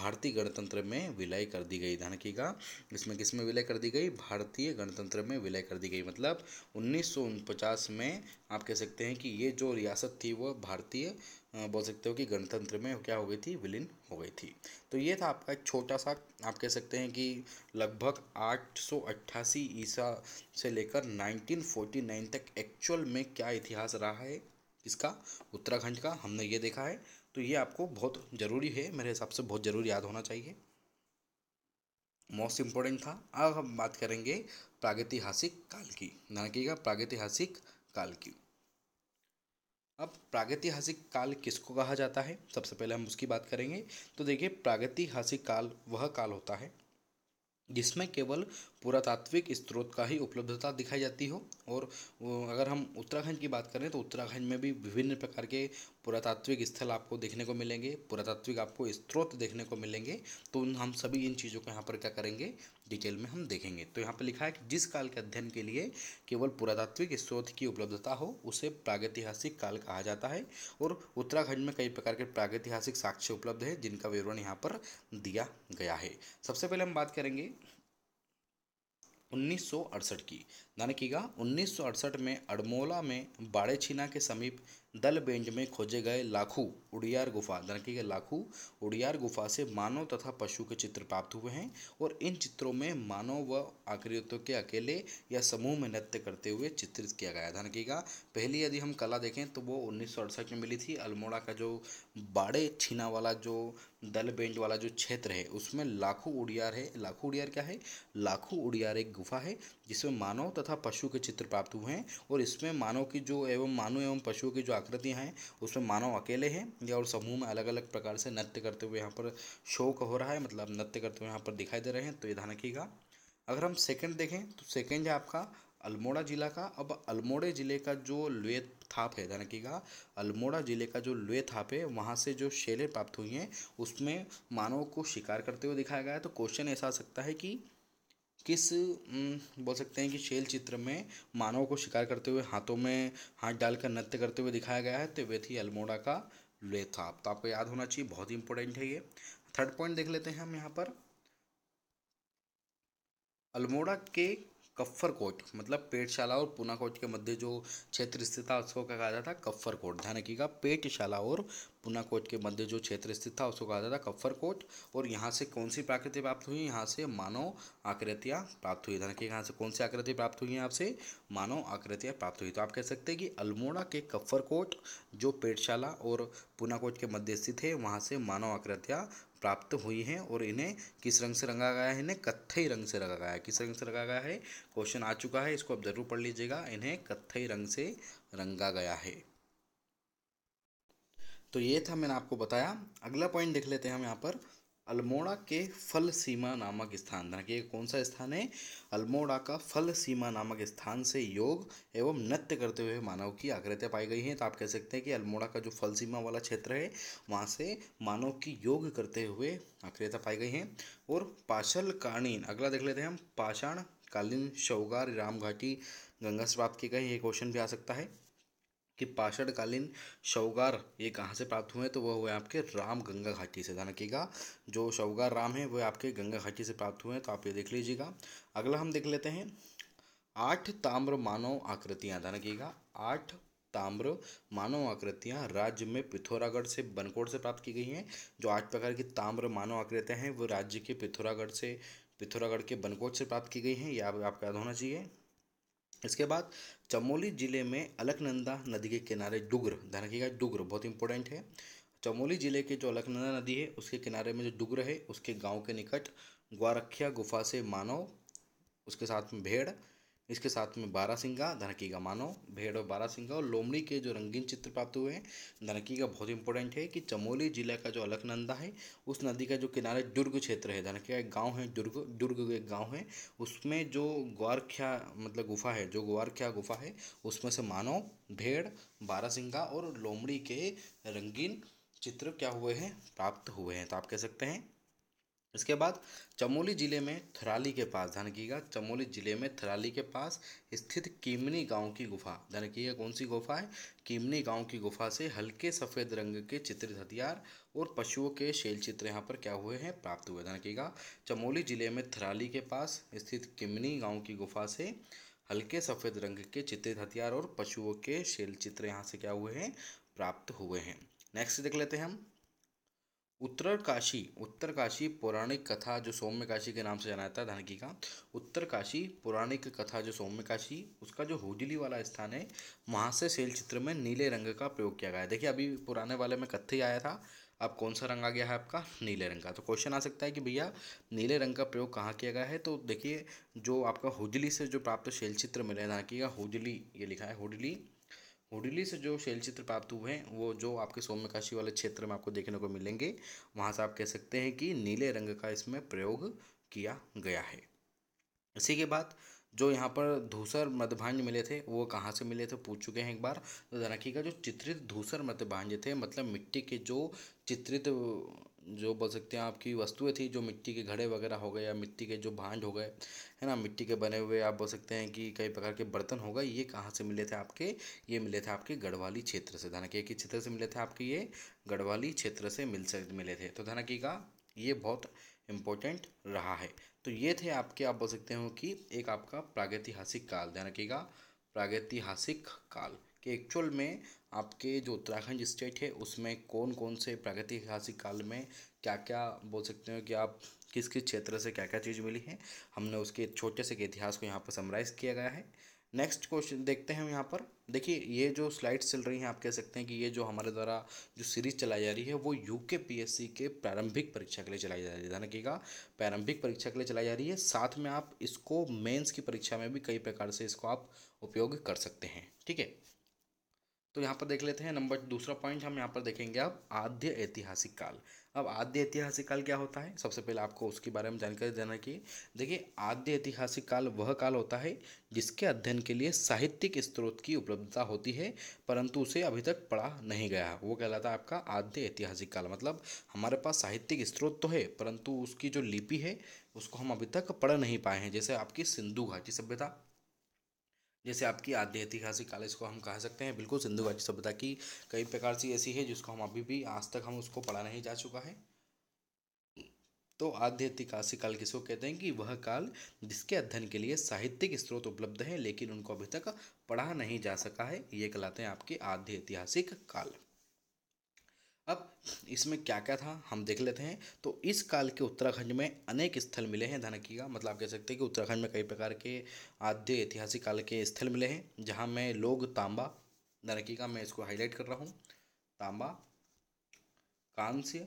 भारतीय गणतंत्र में विलय कर दी गई धनकी का इसमें किस में विलय कर दी गई भारतीय गणतंत्र में विलय कर दी गई मतलब उन्नीस में आप कह सकते हैं कि ये जो रियासत थी वह भारतीय बोल सकते हो कि गणतंत्र में क्या हो गई थी विलीन हो गई थी तो ये था आपका एक छोटा सा आप कह सकते हैं कि लगभग 888 ईसा से लेकर 1949 तक एक्चुअल में क्या इतिहास रहा है किसका उत्तराखंड का हमने ये देखा है तो ये आपको बहुत ज़रूरी है मेरे हिसाब से बहुत ज़रूर याद होना चाहिए मोस्ट इम्पोर्टेंट था अब हम बात करेंगे प्रागैतिहासिक काल की ना कि प्रागैतिहासिक काल की अब प्रागैतिहासिक काल किसको कहा जाता है सबसे पहले हम उसकी बात करेंगे तो देखिए प्रागैतिहासिक काल वह काल होता है जिसमें केवल पुरातात्विक स्त्रोत का ही उपलब्धता दिखाई जाती हो और अगर हम उत्तराखंड की बात करें तो उत्तराखंड में भी विभिन्न प्रकार के पुरातात्विक स्थल आपको देखने को मिलेंगे पुरातात्विक आपको स्त्रोत देखने को मिलेंगे तो हम सभी इन चीज़ों को यहाँ पर क्या करेंगे डिटेल में हम देखेंगे तो यहाँ पर लिखा है कि जिस काल के अध्ययन के लिए केवल पुरातात्विक स्रोत की उपलब्धता हो उसे प्रागैतिहासिक काल कहा जाता है और उत्तराखंड में कई प्रकार के प्रागैतिहासिक साक्ष्य उपलब्ध है जिनका विवरण यहाँ पर दिया गया है सबसे पहले हम बात करेंगे 1968 की ध्यान रखिएगा 1968 में अड़मोला में बाड़ेछीना के समीप दल बेंज में खोजे गए लाखू उड़ियार गुफा लड़की के लाखू उड़ियार गुफा से मानव तथा पशु के चित्र प्राप्त हुए हैं और इन चित्रों में मानव व आकृतियों के अकेले या समूह में नृत्य करते हुए चित्रित किया गया ध्यान का पहली यदि हम कला देखें तो वो उन्नीस में मिली थी अल्मोड़ा का जो बाड़े छीना वाला जो दल बेंड वाला जो क्षेत्र है उसमें लाखों उड़ियार है लाखों उड़ियार क्या है लाखों उड़ियार एक गुफा है जिसमें मानव तथा पशु के चित्र प्राप्त हुए हैं और इसमें मानव की जो एवं मानव एवं पशु की जो आकृतियाँ हैं उसमें मानव अकेले हैं या और समूह में अलग अलग प्रकार से नृत्य करते हुए यहाँ पर शो का हो रहा है मतलब नृत्य करते हुए यहाँ पर दिखाई दे रहे हैं तो ये ध्यान रखिएगा अगर हम सेकंड देखें तो सेकंड है आपका अल्मोड़ा ज़िला का अब अल्मोड़े ज़िले का जो लोहे थाप है ध्यान रखिएगा अल्मोड़ा ज़िले का जो लोहे थाप है वहाँ से जो शेलें प्राप्त हुई हैं उसमें मानव को शिकार करते हुए दिखाया गया है तो क्वेश्चन ऐसा आ सकता है कि किस बोल सकते हैं कि शैल चित्र में मानव को शिकार करते हुए हाथों में हाथ डालकर नृत्य करते हुए दिखाया गया है तो वे थी अल्मोड़ा का लेथा तो आपको याद होना चाहिए बहुत ही इंपॉर्टेंट है ये थर्ड पॉइंट देख लेते हैं हम यहाँ पर अल्मोड़ा के कफ्फरकोट मतलब पेटशाला और पूनाकोट के मध्य जो क्षेत्र स्थित था उसको क्या कहा जाता था कफ्फर कोट ध्यान रखिएगा पेटशाला और पूनाकोट के मध्य जो क्षेत्र स्थित था उसको कहा जाता था कफ्फरकोट और यहाँ से कौन सी प्राकृति प्राप्त हुई यहाँ से मानव आकृतियाँ प्राप्त हुई ध्यान रखिएगा यहाँ से कौन सी आकृति प्राप्त हुई यहाँ से मानव आकृतियाँ प्राप्त हुई तो आप कह सकते हैं कि अल्मोड़ा के कफ्फर कोट जो पेटशाला और पूनाकोट के मध्य स्थित है वहाँ से मानव आकृतियाँ प्राप्त हुई हैं और इन्हें किस रंग से रंगा गया है इन्हें कत्थई रंग से रंगा गया है किस रंग से रंगा गया है क्वेश्चन आ चुका है इसको आप जरूर पढ़ लीजिएगा इन्हें कत्थई रंग से रंगा गया है तो ये था मैंने आपको बताया अगला पॉइंट देख लेते हैं हम यहाँ पर अल्मोड़ा के फल सीमा नामक स्थान ध्यान रखिए कौन सा स्थान है अल्मोड़ा का फल सीमा नामक स्थान से योग एवं नृत्य करते हुए मानव की आकृतियाँ पाई गई हैं तो आप कह सकते हैं कि अल्मोड़ा का जो फल सीमा वाला क्षेत्र है वहाँ से मानव की योग करते हुए आकृतियाँ पाई गई हैं और पाशल कालीन अगला देख लेते हैं हम पाषाण कालीन शौगार राम घाटी गंगा से प्राप्त की गई ये क्वेश्चन भी आ सकता है कि पाषाणकालीन शवगार ये कहाँ से प्राप्त हुए तो वह हुए आपके राम गंगा घाटी से ध्यान रखिएगा जो शवगार राम है वह आपके गंगा घाटी से प्राप्त हुए हैं तो आप ये देख लीजिएगा अगला हम देख लेते हैं आठ ताम्र मानव आकृतियाँ ध्यान रखिएगा आठ ताम्र मानव आकृतियाँ राज्य में पिथौरागढ़ से बनकोट से प्राप्त की गई हैं जो आठ प्रकार की ताम्र मानव आकृतियाँ हैं वो राज्य के पिथौरागढ़ से पिथौरागढ़ के बनकोट से प्राप्त की गई हैं यह आपको याद होना चाहिए इसके बाद चमोली ज़िले में अलकनंदा नदी के किनारे डुग्र ध्यान रखिएगा डुग्र बहुत इंपॉर्टेंट है चमोली ज़िले के जो अलकनंदा नदी है उसके किनारे में जो डुग्र है उसके गांव के निकट ग्वारखिया गुफा से मानव उसके साथ में भेड़ इसके साथ में बारह सिंगा धनकी का मानव भेड़ और बारह सिंगा और लोमड़ी के जो रंगीन चित्र प्राप्त हुए हैं धनकी का बहुत इंपॉर्टेंट है कि चमोली जिला का जो अलकनंदा है उस नदी का जो किनारे दुर्ग क्षेत्र है धनकी का एक गाँव है दुर्ग दुर्ग एक गाँव है उसमें जो ग्वारख्या मतलब गुफा है जो ग्वारख्या गुफा है उसमें से मानव भेड़ बारह सिंगा और लोमड़ी के रंगीन चित्र क्या हुए हैं प्राप्त हुए हैं तो आप कह सकते हैं इसके बाद चमोली ज़िले में थराली के पास ध्यान चमोली ज़िले में थराली के पास स्थित कीमनी गांव की गुफा ध्यान कौन सी गुफा है कीमनी गांव की गुफा से हल्के सफ़ेद रंग के चित्रित हथियार और पशुओं के शैल चित्र यहाँ पर क्या हुए हैं प्राप्त हुए ध्यान कीजिएगा चमोली ज़िले में थराली के पास स्थित किमनी गाँव की गुफा से हल्के सफ़ेद रंग के चित्रित हथियार और पशुओं के शैल चित्र यहाँ से क्या हुए हैं प्राप्त हुए हैं नेक्स्ट देख लेते हैं हम उत्तरकाशी उत्तरकाशी पौराणिक कथा जो सौम्य काशी के नाम से जाना जाता है धानकी का उत्तरकाशी पौराणिक कथा जो सौम्य काशी उसका जो होजली वाला स्थान है वहाँ से शैल चित्र में नीले रंग का प्रयोग किया गया है देखिए अभी पुराने वाले में कथ आया था अब कौन सा रंग आ गया है आपका नीले रंग का तो क्वेश्चन आ सकता है कि भैया नीले रंग का प्रयोग कहाँ किया गया है तो देखिए जो आपका होजली से जो प्राप्त शैल चित्र मिले धानकी का होजली ये लिखा है होजली हुडली से जो शैल चित्र प्राप्त हुए हैं वो जो आपके सोम्यकाशी वाले क्षेत्र में आपको देखने को मिलेंगे वहाँ से आप कह सकते हैं कि नीले रंग का इसमें प्रयोग किया गया है इसी के बाद जो यहाँ पर धूसर मध्यभांज मिले थे वो कहाँ से मिले थे पूछ चुके हैं एक बार तो का जो चित्रित धूसर मध्यभांज थे मतलब मिट्टी के जो चित्रित जो बोल सकते हैं आपकी वस्तुएं थी जो मिट्टी के घड़े वगैरह हो गए या मिट्टी के जो भांड हो गए है ना मिट्टी के बने हुए आप बोल सकते हैं कि कई प्रकार के बर्तन हो गए ये कहाँ से मिले थे आपके ये मिले थे आपके गढ़वाली क्षेत्र से धानकी के क्षेत्र से मिले थे आपके ये गढ़वाली क्षेत्र से मिल सक मिले थे तो धानकी का ये बहुत इम्पोर्टेंट रहा है तो ये थे आपके आप बोल सकते हो कि एक आपका प्रागैतिहासिक काल ध्यान रखिएगा प्रागैतिहासिक काल कि एक्चुअल में आपके जो उत्तराखंड स्टेट है उसमें कौन कौन से प्रागैतिहासिक काल में क्या क्या बोल सकते हो कि आप किस किस क्षेत्र से क्या क्या चीज़ मिली है हमने उसके छोटे से इतिहास को यहाँ पर समराइज़ किया गया है नेक्स्ट क्वेश्चन देखते हैं हम यहाँ पर देखिए ये जो स्लाइड्स चल रही हैं आप कह सकते हैं कि ये जो हमारे द्वारा जो सीरीज चलाई जा रही है वो यू के पी एस सी के प्रारंभिक परीक्षा के लिए चलाई जा रही है ध्यान रखिएगा प्रारंभिक परीक्षा के लिए चलाई जा रही है साथ में आप इसको मेंस की परीक्षा में भी कई प्रकार से इसको आप उपयोग कर सकते हैं ठीक है तो यहाँ पर देख लेते हैं नंबर दूसरा पॉइंट हम यहाँ पर देखेंगे अब आद्य ऐतिहासिक काल अब आद्य ऐतिहासिक काल क्या होता है सबसे पहले आपको उसके बारे में जानकारी देना चाहिए देखिए आद्य ऐतिहासिक काल वह काल होता है जिसके अध्ययन के लिए साहित्यिक स्त्रोत की उपलब्धता होती है परंतु उसे अभी तक पढ़ा नहीं गया वो कहलाता है आपका आद्य ऐतिहासिक काल मतलब हमारे पास साहित्यिक स्त्रोत तो है परंतु उसकी जो लिपि है उसको हम अभी तक पढ़ नहीं पाए हैं जैसे आपकी सिंधु घाटी सभ्यता जैसे आपकी आद्य ऐतिहासिक काल इसको हम कह सकते हैं बिल्कुल सिंधु घाटी सभ्यता की कई प्रकार से ऐसी है जिसको हम अभी भी आज तक हम उसको पढ़ा नहीं जा चुका है तो आद्य ऐतिहासिक काल किसको कहते हैं कि वह काल जिसके अध्ययन के लिए साहित्यिक स्रोत उपलब्ध हैं लेकिन उनको अभी तक पढ़ा नहीं जा सका है ये कहलाते हैं आपके आद्य ऐतिहासिक काल अब इसमें क्या क्या था हम देख लेते हैं तो इस काल के उत्तराखंड में अनेक स्थल मिले हैं धनकी का मतलब आप कह सकते हैं कि उत्तराखंड में कई प्रकार के आद्य ऐतिहासिक काल के स्थल मिले हैं जहाँ में लोग तांबा धनकी का मैं इसको हाईलाइट कर रहा हूँ तांबा कांस्य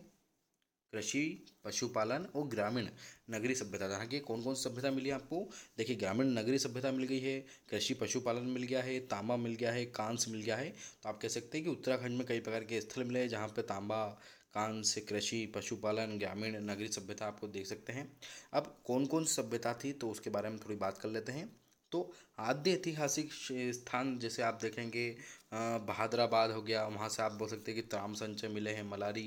कृषि पशुपालन और ग्रामीण नगरीय सभ्यता तो यहाँ की कौन कौन सी सभ्यता मिली आपको देखिए ग्रामीण नगरीय सभ्यता मिल गई है कृषि पशुपालन मिल गया है तांबा मिल गया है कांस मिल गया है तो आप कह सकते हैं कि उत्तराखंड में कई प्रकार के स्थल मिले हैं जहाँ पर तांबा कांस कृषि पशुपालन ग्रामीण नगरीय सभ्यता आपको देख सकते हैं अब कौन कौन सी सभ्यता थी तो उसके बारे में थोड़ी बात कर लेते हैं तो आद्य ऐतिहासिक स्थान जैसे आप देखेंगे बहादराबाद हो गया वहाँ से आप बोल सकते हैं कि त्राम संचय मिले हैं मलारी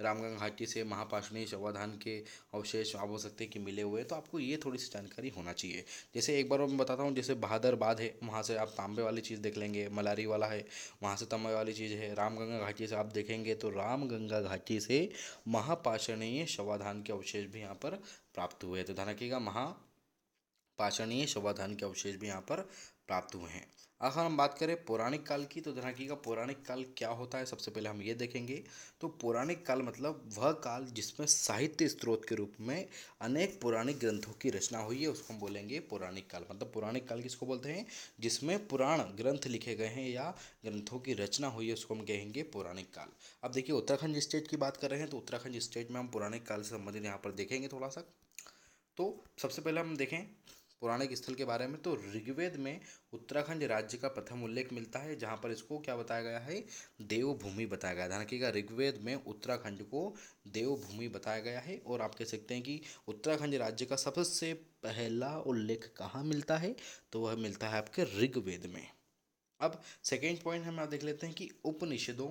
रामगंग घाटी से महापाषणी शवाधान के अवशेष आप बोल सकते हैं कि मिले हुए तो आपको ये थोड़ी सी जानकारी होना चाहिए जैसे एक बार मैं बताता हूँ जैसे बहादराबाद है वहाँ से आप तांबे वाली चीज़ देख लेंगे मलारी वाला है वहाँ से तांबे वाली चीज़ है रामगंगा घाटी से आप देखेंगे तो रामगंगा घाटी से महापाषणीय शवाधान के अवशेष भी यहाँ पर प्राप्त हुए तो ध्यान रखिएगा महा पाचनीय शोभाधान के अवशेष भी यहाँ पर प्राप्त हुए हैं अगर हम बात करें पौराणिक काल की तो धनाकी का पौराणिक काल क्या होता है सबसे पहले हम ये देखेंगे तो पौराणिक काल मतलब वह काल जिसमें साहित्य स्रोत के रूप में अनेक पौराणिक ग्रंथों की रचना हुई है उसको हम बोलेंगे पौराणिक काल मतलब पौराणिक काल किसको बोलते हैं जिसमें पुराण ग्रंथ लिखे गए हैं या ग्रंथों की रचना हुई है उसको हम कहेंगे पौराणिक काल अब देखिए उत्तराखंड स्टेट की बात कर रहे हैं तो उत्तराखंड स्टेट में हम पौराणिक काल से संबंधित यहाँ पर देखेंगे थोड़ा सा तो सबसे पहले हम देखें पौराणिक स्थल के बारे में तो ऋग्वेद में उत्तराखंड राज्य का प्रथम उल्लेख मिलता है जहाँ पर इसको क्या बताया गया है देवभूमि बताया गया ध्यान ऋग्वेद में उत्तराखंड को देवभूमि बताया गया है और आप कह सकते हैं कि उत्तराखंड राज्य का सबसे पहला उल्लेख कहाँ मिलता है तो वह मिलता है आपके ऋग्वेद में अब सेकेंड पॉइंट हम आप देख लेते हैं कि उपनिषदों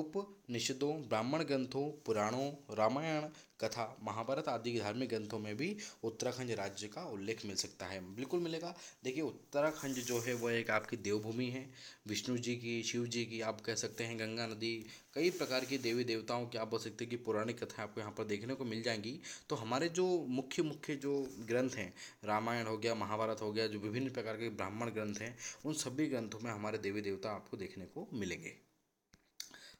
उपनिषदों ब्राह्मण ग्रंथों पुराणों रामायण कथा महाभारत आदि धार्मिक ग्रंथों में भी उत्तराखंड राज्य का उल्लेख मिल सकता है बिल्कुल मिलेगा देखिए उत्तराखंड जो है वह एक आपकी देवभूमि है विष्णु जी की शिव जी की आप कह सकते हैं गंगा नदी कई प्रकार की देवी देवताओं की आप बोल सकते हैं कि पौराणिक कथाएं आपको यहाँ पर देखने को मिल जाएंगी तो हमारे जो मुख्य मुख्य जो ग्रंथ हैं रामायण हो गया महाभारत हो गया जो विभिन्न प्रकार के ब्राह्मण ग्रंथ हैं उन सभी ग्रंथों में हमारे देवी देवता आपको देखने को मिलेंगे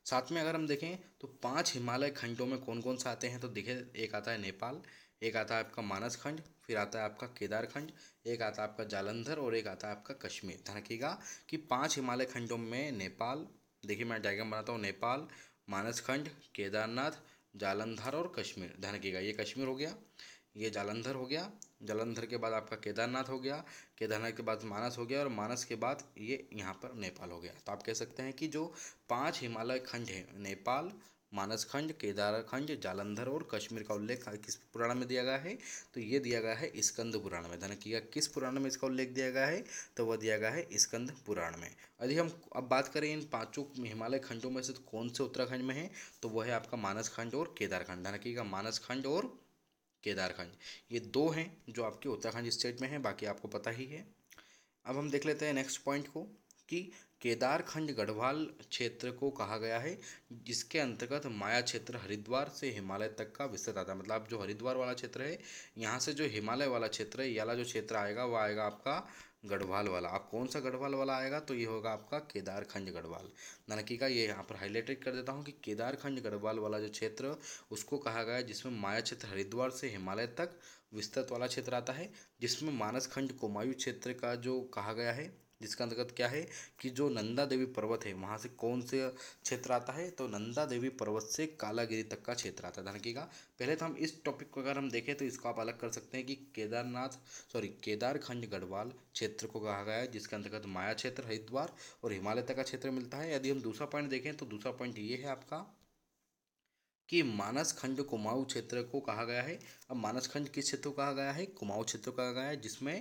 साथ में अगर हम देखें तो पाँच हिमालय खंडों में कौन कौन सा आते हैं तो देखे एक आता है नेपाल एक आता है आपका मानस खंड फिर आता है आपका केदारखंड एक आता है आपका जालंधर और एक आता है आपका कश्मीर ध्यान रखिएगा कि पाँच हिमालय खंडों में नेपाल देखिए मैं डायग्राम बनाता हूँ नेपाल मानसखंड केदारनाथ जालंधर और कश्मीर ध्यान रखिएगा ये कश्मीर हो गया ये जालंधर हो गया जालंधर के बाद आपका केदारनाथ हो गया केदारनाथ के बाद मानस हो गया और मानस के बाद ये यहाँ पर नेपाल हो गया तो आप कह सकते हैं कि जो पांच हिमालय खंड हैं नेपाल मानस खंड केदारखंड जालंधर और कश्मीर का उल्लेख किस पुराण में दिया गया है तो ये दिया गया है स्कंद पुराण में धन किया किस पुराण में इसका उल्लेख दिया गया है तो वह दिया गया है स्कंद पुराण में यदि हम अब बात करें इन पांचों हिमालय खंडों में से तो कौन से उत्तराखंड में है तो वह है आपका मानस खंड और केदारखंड धन धन मानस खंड और केदारखंड ये दो हैं जो आपके उत्तराखंड स्टेट में हैं बाकी आपको पता ही है अब हम देख लेते हैं नेक्स्ट पॉइंट को कि केदारखंड गढ़वाल क्षेत्र को कहा गया है जिसके अंतर्गत माया क्षेत्र हरिद्वार से हिमालय तक का विस्तृत आता है मतलब जो हरिद्वार वाला क्षेत्र है यहाँ से जो हिमालय वाला क्षेत्र है याला जो क्षेत्र आएगा वो आएगा आपका गढ़वाल वाला आप कौन सा गढ़वाल वाला आएगा तो ये होगा आपका केदारखंज गढ़वाल ननकी का ये यहाँ पर हाईलाइटेड कर देता हूँ कि केदारखंज गढ़वाल वाला जो क्षेत्र उसको कहा गया है जिसमें माया क्षेत्र हरिद्वार से हिमालय तक विस्तृत वाला क्षेत्र आता है जिसमें मानसखंड कोमायु क्षेत्र का जो कहा गया है जिसका अंतर्गत क्या है कि जो नंदा देवी पर्वत है वहाँ से कौन से क्षेत्र आता है तो नंदा देवी पर्वत से कालागिरी तक का क्षेत्र आता है की का पहले तो हम इस टॉपिक को अगर हम देखें तो इसको आप अलग कर सकते हैं कि केदारनाथ सॉरी केदारखंड गढ़वाल क्षेत्र को कहा गया है जिसके अंतर्गत माया क्षेत्र हरिद्वार और हिमालय तक का क्षेत्र मिलता है यदि हम दूसरा पॉइंट देखें तो दूसरा पॉइंट ये है आपका कि मानस खंड कुमाऊ क्षेत्र को कहा गया है अब मानस खंड किस क्षेत्र को कहा गया है कुमाऊ क्षेत्र कहा गया है जिसमें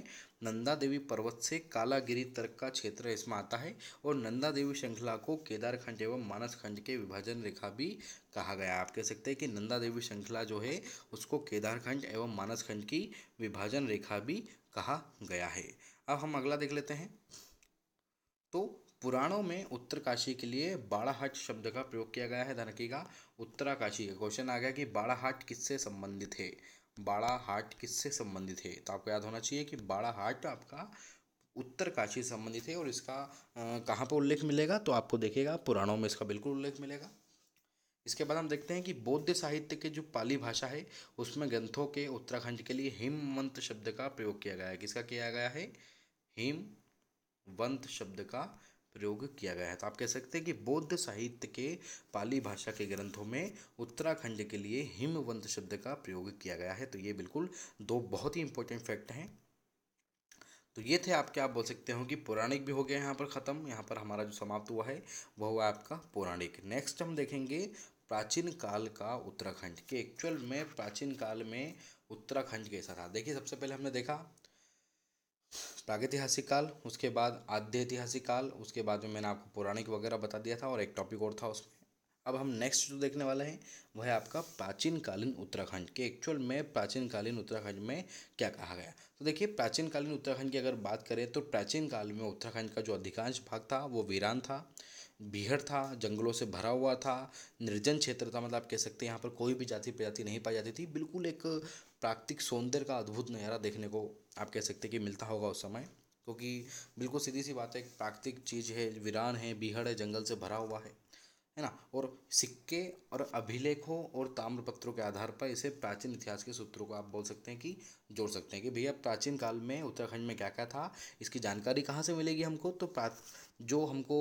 नंदा देवी पर्वत से कालागिरी तक का क्षेत्र इसमें आता है और नंदा देवी श्रृंखला को केदार खंड एवं मानस खंड के विभाजन रेखा भी कहा गया है आप कह सकते हैं कि नंदा देवी श्रृंखला जो है उसको केदार खंड एवं मानस खंड की विभाजन रेखा भी कहा गया है अब हम अगला देख लेते हैं तो पुराणों में उत्तरकाशी के लिए बाड़ाहाट शब्द का प्रयोग किया गया है धनकी का उत्तराकाशी का क्वेश्चन आ गया कि बाड़ाहाट किससे संबंधित है बाड़ाहाट किससे संबंधित है तो आपको याद होना चाहिए कि बाड़ाहाट आपका उत्तरकाशी से संबंधित है और इसका कहाँ पर उल्लेख मिलेगा तो आपको देखेगा पुराणों में इसका बिल्कुल उल्लेख मिलेगा इसके बाद हम देखते हैं कि बौद्ध साहित्य के जो पाली भाषा है उसमें ग्रंथों के उत्तराखंड के लिए हिमवंत शब्द का प्रयोग किया गया है किसका किया गया है हिमवंत शब्द का प्रयोग किया गया है तो आप कह सकते हैं कि बौद्ध साहित्य के पाली भाषा के ग्रंथों में उत्तराखंड के लिए हिमवंत शब्द का प्रयोग किया गया है तो ये बिल्कुल दो बहुत ही इंपॉर्टेंट फैक्ट हैं तो ये थे आपके आप बोल सकते हो कि पौराणिक भी हो गया यहाँ पर ख़त्म यहाँ पर हमारा जो समाप्त हुआ है वह हुआ आपका पौराणिक नेक्स्ट हम देखेंगे प्राचीन काल का उत्तराखंड के एक्चुअल में प्राचीन काल में उत्तराखंड कैसा था देखिए सबसे पहले हमने देखा प्रागैतिहासिक काल उसके बाद आद्य ऐतिहासिक काल उसके बाद जो मैंने आपको पौराणिक वगैरह बता दिया था और एक टॉपिक और था उसमें अब हम नेक्स्ट जो देखने वाले हैं वह है आपका प्राचीन कालीन उत्तराखंड के एक्चुअल में प्राचीन कालीन उत्तराखंड में क्या कहा गया तो देखिए प्राचीन कालीन उत्तराखंड की अगर बात करें तो प्राचीन काल में उत्तराखंड का जो अधिकांश भाग था वो वीरान था बीहड़ था जंगलों से भरा हुआ था निर्जन क्षेत्र था मतलब आप कह सकते हैं यहाँ पर कोई भी जाति प्रजाति नहीं पाई जाती थी बिल्कुल एक प्राकृतिक सौंदर्य का अद्भुत नज़ारा देखने को आप कह सकते कि मिलता होगा उस समय क्योंकि बिल्कुल सीधी सी बात है प्राकृतिक चीज़ है वीरान है बीहड़ है जंगल से भरा हुआ है है ना और सिक्के और अभिलेखों और ताम्रपत्रों के आधार पर इसे प्राचीन इतिहास के सूत्रों को आप बोल सकते हैं कि जोड़ सकते हैं कि भैया प्राचीन काल में उत्तराखंड में क्या क्या था इसकी जानकारी कहाँ से मिलेगी हमको तो जो हमको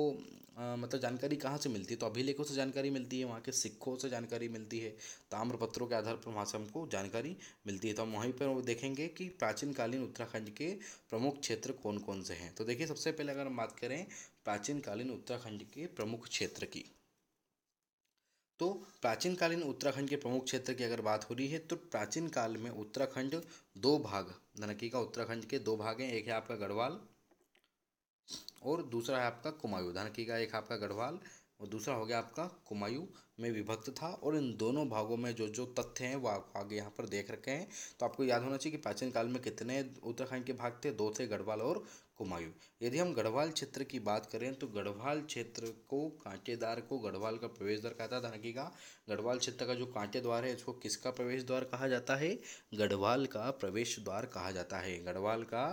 आ, मतलब जानकारी कहाँ से मिलती है तो अभिलेखों से जानकारी मिलती है वहाँ के सिक्कों से जानकारी मिलती है ताम्रपत्रों के आधार पर वहाँ से हमको जानकारी मिलती है तो हम वहीं पर देखेंगे कि प्राचीनकालीन उत्तराखंड के प्रमुख क्षेत्र कौन कौन से हैं तो देखिए सबसे पहले अगर हम बात करें प्राचीनकालीन उत्तराखंड के प्रमुख क्षेत्र की तो प्राचीन कालीन उत्तराखंड के प्रमुख क्षेत्र की अगर बात हो रही है तो प्राचीन काल में उत्तराखंड दो भाग धनकी का उत्तराखंड के दो भाग हैं एक है आपका गढ़वाल और दूसरा है आपका कुमायूं धनकी का एक आपका गढ़वाल और दूसरा हो गया आपका कुमायूं में विभक्त था और इन दोनों भागों में जो जो तथ्य हैं वो आप आगे यहाँ पर देख रखे हैं तो आपको याद होना चाहिए कि प्राचीन काल में कितने उत्तराखंड के भाग थे दो थे गढ़वाल और कुमायूं यदि हम गढ़वाल क्षेत्र की बात करें तो गढ़वाल क्षेत्र को कांटेदार को गढ़वाल का प्रवेश द्वार कहा जाता है का गढ़वाल क्षेत्र का जो कांटे द्वार है इसको किसका प्रवेश द्वार कहा जाता है गढ़वाल का प्रवेश द्वार कहा जाता है गढ़वाल का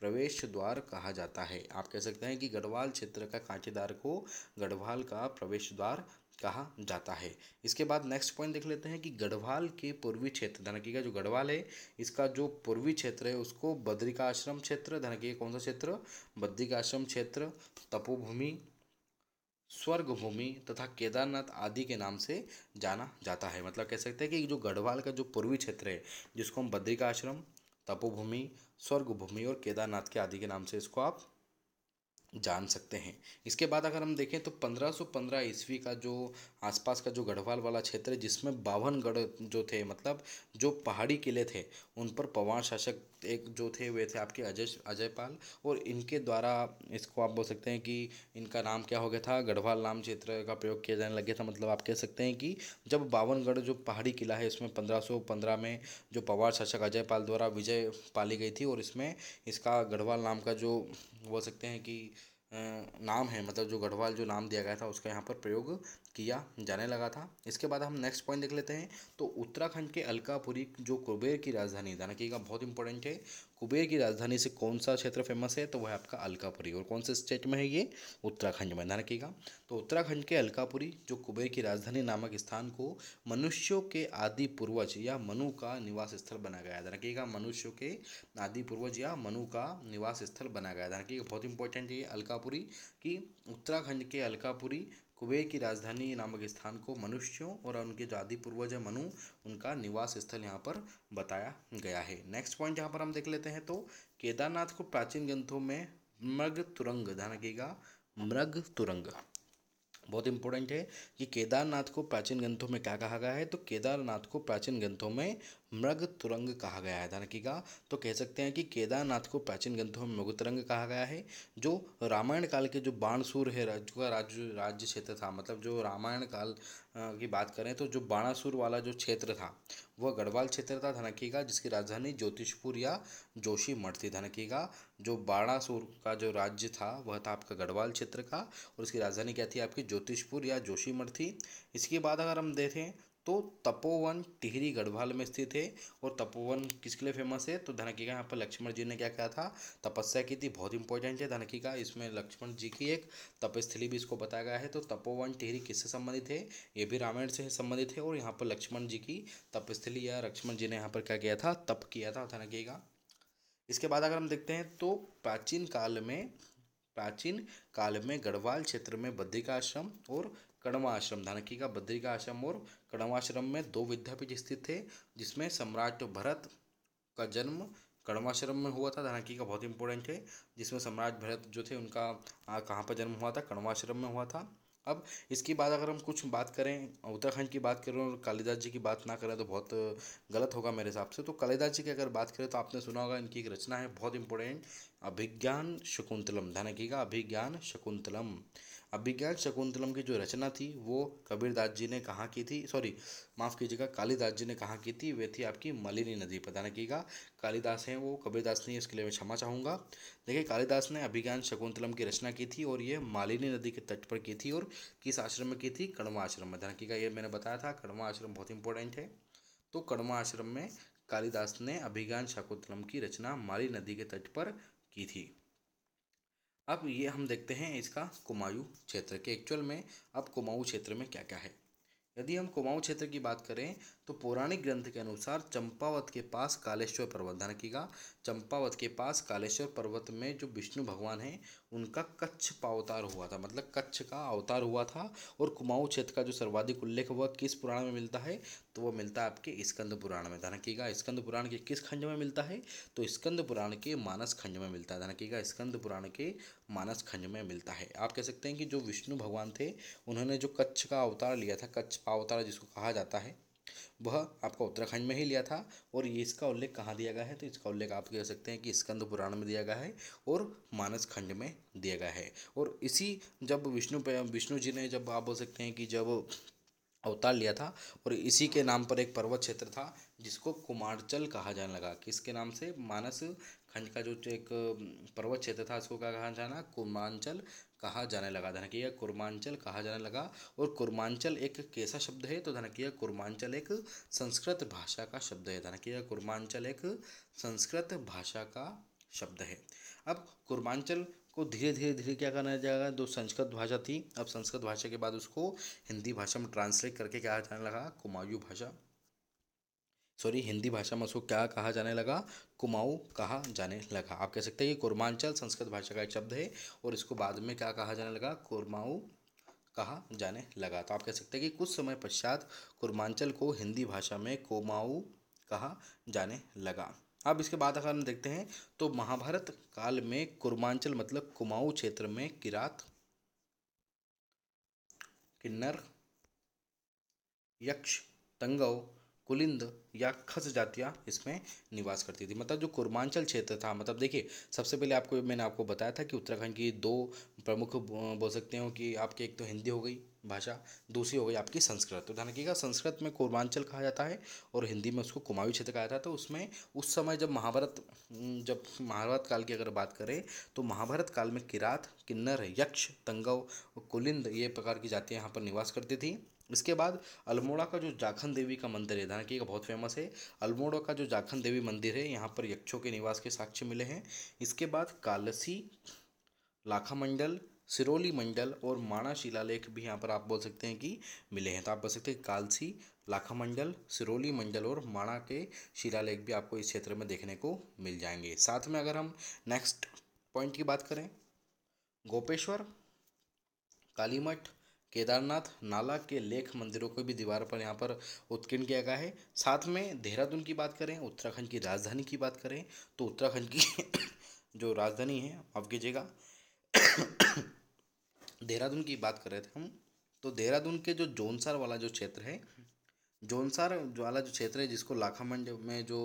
प्रवेश द्वार कहा जाता है आप कह सकते हैं कि गढ़वाल क्षेत्र का कांटेदार को गढ़वाल का प्रवेश द्वार कहा जाता है इसके बाद नेक्स्ट पॉइंट देख लेते हैं कि गढ़वाल के पूर्वी क्षेत्र धनकी का जो गढ़वाल है इसका जो पूर्वी क्षेत्र है उसको बद्रिकाश्रम क्षेत्र धनकी कौन सा क्षेत्र बद्रिकाश्रम क्षेत्र तपोभूमि स्वर्ग भूमि तथा केदारनाथ आदि के नाम से जाना जाता है मतलब कह सकते हैं कि जो गढ़वाल का जो पूर्वी क्षेत्र है जिसको हम बद्रिकाश्रम तपोभूमि स्वर्ग भूमि और केदारनाथ के आदि के नाम से इसको आप जान सकते हैं इसके बाद अगर हम देखें तो पंद्रह सौ पंद्रह ईस्वी का जो आसपास का जो गढ़वाल वाला क्षेत्र है जिसमें बावनगढ़ जो थे मतलब जो पहाड़ी किले थे उन पर पवार शासक एक जो थे वे थे आपके अजय अजय पाल और इनके द्वारा इसको आप बोल सकते हैं कि इनका नाम क्या हो गया था गढ़वाल नाम क्षेत्र का प्रयोग किया जाने लग गया था मतलब आप कह सकते हैं कि जब बावनगढ़ जो पहाड़ी किला है इसमें पंद्रह सौ पंद्रह में जो पवार शासक अजयपाल द्वारा विजय पाली गई थी और इसमें इसका गढ़वाल नाम का जो बोल सकते हैं कि नाम है मतलब जो गढ़वाल जो नाम दिया गया था उसका यहाँ पर प्रयोग किया जाने लगा था इसके बाद हम नेक्स्ट पॉइंट देख लेते हैं तो उत्तराखंड के अलकापुरी जो कुबेर की राजधानी ध्यान रखिएगा बहुत इंपॉर्टेंट है कुबेर की राजधानी से कौन सा क्षेत्र फेमस है तो वह आपका अलकापुरी और कौन से स्टेट में है ये उत्तराखंड में ध्यान रखिएगा तो उत्तराखंड के अलकापुरी जो कुबेर की राजधानी नामक स्थान को मनुष्यों के आदि पूर्वज या मनु का निवास स्थल बना गया धान रखिएगा मनुष्यों के आदि पूर्वज या मनु का निवास स्थल बना गया धान रखिएगा बहुत इंपॉर्टेंट ये अलकापुरी की उत्तराखंड के अलकापुरी कुबेर की राजधानी नामक स्थान को मनुष्यों और उनके जाति पूर्वज मनु उनका निवास स्थल यहाँ पर बताया गया है नेक्स्ट पॉइंट यहाँ पर हम देख लेते हैं तो केदारनाथ को प्राचीन ग्रंथों में मृग तुरंग ध्यान रखिएगा मृग तुरंग बहुत इंपॉर्टेंट है कि केदारनाथ को प्राचीन ग्रंथों में क्या कहा गया है तो केदारनाथ को प्राचीन ग्रंथों में मृग तुरंग कहा गया है ध्यान रखिएगा तो कह सकते हैं कि केदारनाथ को प्राचीन ग्रंथों में मृग तुरंग कहा गया है जो रामायण काल के जो बाणसूर है राज का राज्य राज्य क्षेत्र था मतलब जो रामायण काल की बात करें तो जो बाणासुर वाला जो क्षेत्र था वह गढ़वाल क्षेत्र था ध्यान रखिएगा जिसकी राजधानी ज्योतिषपुर या जोशी मठ थी ध्यान रखिएगा जो बाणासुर का जो राज्य था वह था आपका गढ़वाल क्षेत्र का और उसकी राजधानी क्या थी आपकी ज्योतिषपुर या जोशीमठ थी इसके बाद अगर हम देखें तो तपोवन टिहरी गढ़वाल में स्थित है और तपोवन किसके लिए फेमस है तो धनकी का यहाँ पर लक्ष्मण जी ने क्या कहा था तपस्या की थी बहुत इंपॉर्टेंट है धनकी का इसमें लक्ष्मण जी की एक तपस्थली भी इसको बताया गया है तो तपोवन टिहरी किससे संबंधित है ये भी रामायण से संबंधित है और यहाँ पर लक्ष्मण जी की तपस्थली या लक्ष्मण जी ने यहाँ पर क्या किया था तप किया था धनकी का इसके बाद अगर हम देखते हैं तो प्राचीन काल में प्राचीन काल में गढ़वाल क्षेत्र में बद्रिका आश्रम और कड़वा आश्रम धानकी का बद्री का आश्रम और कड़वा आश्रम में दो विद्यापीठ स्थित थे जिसमें सम्राट भरत का जन्म कड़वाश्रम में हुआ था धानकी का बहुत इंपॉर्टेंट है जिसमें सम्राट भरत जो थे उनका कहाँ पर जन्म हुआ था कड़वाश्रम में हुआ था अब इसके बाद अगर हम कुछ बात करें उत्तराखंड की बात करें और कालिदास जी की बात ना करें तो बहुत गलत होगा मेरे हिसाब से तो कालिदास जी की अगर बात करें तो आपने सुना होगा इनकी एक रचना है बहुत इंपॉर्टेंट अभिज्ञान शकुंतलम धानकी का अभिज्ञान शकुंतलम अभिज्ञान शकुंतलम की जो रचना थी वो कबीरदास जी ने कहाँ की थी सॉरी माफ़ कीजिएगा कालिदास जी ने कहाँ की थी वे थी आपकी मलिनी नदी पता नहीं कीगा कालिदास हैं वो कबीरदास नहीं इसके लिए मैं क्षमा चाहूँगा देखिए कालिदास ने अभिज्ञान शकुंतलम की रचना की थी और ये मालिनी नदी के तट पर की थी और किस आश्रम में की थी कड़वा आश्रम में ध्यान कीगा ये मैंने बताया था कड़वा आश्रम बहुत इंपॉर्टेंट है तो कड़वा आश्रम में कालिदास ने अभिज्ञान शकुंतलम की रचना माली नदी के तट पर की थी अब ये हम देखते हैं इसका कुमायूं क्षेत्र के एक्चुअल में अब कुमाऊं क्षेत्र में क्या क्या है यदि हम कुमाऊं क्षेत्र की बात करें तो पौराणिक ग्रंथ के अनुसार चंपावत के पास कालेश्वर प्रवर्धन की का चंपावत के पास कालेश्वर पर्वत में जो विष्णु भगवान हैं उनका कच्छ पावतार हुआ था मतलब कच्छ का अवतार हुआ था और कुमाऊ क्षेत्र का जो सर्वाधिक उल्लेख हुआ किस पुराण में मिलता है तो वो मिलता है आपके स्कंद पुराण में ध्यान रखिएगा स्कंद पुराण के किस खंड में मिलता है तो स्कंद पुराण के मानस खंड में मिलता है ध्यान रखिएगा स्कंद पुराण के मानस खंड में मिलता है आप कह सकते हैं कि जो विष्णु भगवान थे उन्होंने जो कच्छ का अवतार लिया था कच्छ पावतार जिसको कहा जाता है वह आपका उत्तराखंड में ही लिया था और ये इसका उल्लेख कहाँ दिया गया है तो इसका उल्लेख आप कह सकते हैं कि स्कंद पुराण में दिया गया है और मानस खंड में दिया गया है और इसी जब विष्णु विष्णु जी ने जब आप बोल सकते हैं कि जब अवतार लिया था और इसी के नाम पर एक पर्वत क्षेत्र था जिसको कुमारचल कहा जाने लगा किसके नाम से मानस खंड का जो एक पर्वत क्षेत्र था उसको क्या कहा जाना कुमांचल कहा जाने लगा धनकिया कुर्मांचल कहा जाने लगा और कुर्मांचल एक कैसा शब्द है तो धनकिया कुर्मांचल एक संस्कृत भाषा का शब्द है धनकिया कुर्मांचल एक संस्कृत भाषा का शब्द है अब कुर्मांचल को धीरे धीरे धीरे क्या करना जाएगा जो संस्कृत भाषा थी अब संस्कृत भाषा के बाद उसको हिंदी भाषा में ट्रांसलेट करके क्या जाने लगा कुमायूं भाषा सॉरी हिंदी भाषा में उसको क्या कहा जाने लगा कुमाऊ कहा जाने लगा आप कह सकते हैं कि कुर्मांचल संस्कृत भाषा का एक शब्द है और इसको बाद में क्या कहा जाने लगा कुरमाऊ कहा जाने लगा तो आप कह सकते हैं कि कुछ समय पश्चात कुर्मांचल को हिंदी भाषा में कोमाऊ कहा जाने लगा अब इसके बाद अगर हम देखते हैं तो महाभारत काल में कुर्मांचल मतलब कुमाऊ क्षेत्र में किरात किन्नर यक्ष तंगव कुलिंद या खस जातियाँ इसमें निवास करती थी मतलब जो कुर्मांचल क्षेत्र था मतलब देखिए सबसे पहले आपको मैंने आपको बताया था कि उत्तराखंड की दो प्रमुख बोल सकते हो कि आपकी एक तो हिंदी हो गई भाषा दूसरी हो गई आपकी संस्कृत तो ध्यान रखिएगा संस्कृत में कौर्मांचल कहा जाता है और हिंदी में उसको कुमाऊँ क्षेत्र कहा जाता है तो उसमें उस समय जब महाभारत जब महाभारत काल की अगर बात करें तो महाभारत काल में किरात किन्नर यक्ष तंगव कुलिंद ये प्रकार की जातियाँ यहाँ पर निवास करती थी इसके बाद अल्मोड़ा का जो जाखन देवी का मंदिर है ध्यान का बहुत फेमस है अल्मोड़ा का जो जाखन देवी मंदिर है यहाँ पर यक्षों के निवास के साक्ष्य मिले हैं इसके बाद कालसी लाखा मंडल सिरोली मंडल और माणा शिलालेख भी यहाँ पर आप बोल सकते हैं कि मिले हैं तो आप बोल सकते हैं कालसी लाखा मंडल सिरोली मंडल और माणा के शिलालेख भी आपको इस क्षेत्र में देखने को मिल जाएंगे साथ में अगर हम नेक्स्ट पॉइंट की बात करें गोपेश्वर कालीमठ केदारनाथ नाला के लेख मंदिरों को भी दीवार पर यहाँ पर उत्कीर्ण किया गया है साथ में देहरादून की बात करें उत्तराखंड की राजधानी की बात करें तो उत्तराखंड की जो राजधानी है आप कीजिएगा देहरादून की बात कर रहे थे हम तो देहरादून के जो जोनसार वाला जो क्षेत्र है जोनसार वाला जो क्षेत्र है जिसको लाखामंड में जो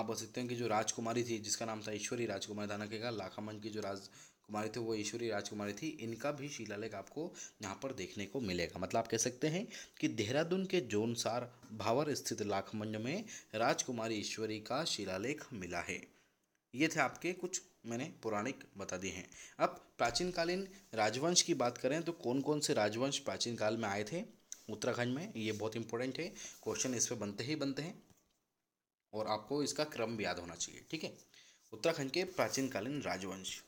आप बोल सकते हैं कि जो राजकुमारी थी जिसका नाम था ईश्वरी राजकुमारी धाना का लाखामंड की जो राज कुमारी थे वो ईश्वरी राजकुमारी थी इनका भी शिलालेख आपको यहाँ पर देखने को मिलेगा मतलब आप कह सकते हैं कि देहरादून के जोनसार भावर स्थित लाखमंज में राजकुमारी ईश्वरी का शिलालेख मिला है ये थे आपके कुछ मैंने पौराणिक बता दिए हैं अब प्राचीनकालीन राजवंश की बात करें तो कौन कौन से राजवंश प्राचीन काल में आए थे उत्तराखंड में ये बहुत इंपॉर्टेंट है क्वेश्चन इस पर बनते ही बनते हैं और आपको इसका क्रम भी याद होना चाहिए ठीक है उत्तराखंड के प्राचीनकालीन राजवंश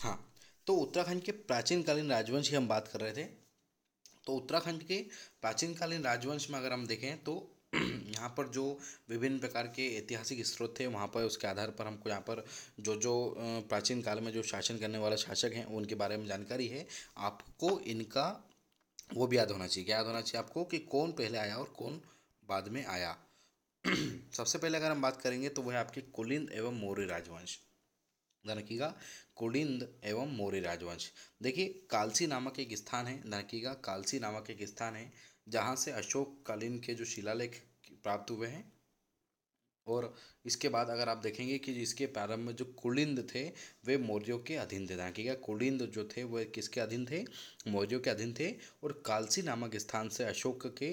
हाँ तो उत्तराखंड के प्राचीनकालीन राजवंश की हम बात कर रहे थे तो उत्तराखंड के प्राचीनकालीन राजवंश में अगर हम देखें तो यहाँ पर जो विभिन्न प्रकार के ऐतिहासिक स्रोत थे वहाँ पर उसके आधार पर हमको यहाँ पर जो जो प्राचीन काल में जो शासन करने वाले शासक हैं उनके बारे में जानकारी है आपको इनका वो भी याद होना चाहिए क्या याद होना चाहिए आपको कि कौन पहले आया और कौन बाद में आया सबसे पहले अगर हम बात करेंगे तो वह है आपके कुलिंद एवं मौर्य राजवंश धनकीगा कुंद एवं मौर्य राजवंश देखिए कालसी नामक एक स्थान है धनकीगा कालसी नामक एक स्थान है जहाँ से अशोक कालीन के जो शिलालेख प्राप्त हुए हैं और इसके बाद अगर आप देखेंगे कि इसके प्रारंभ में जो कुलिंद थे वे मौर्यों के अधीन थे ध्यान रखिएगा कुलिंद जो थे वे किसके अधीन थे मौर्यों के अधीन थे और कालसी नामक स्थान से अशोक के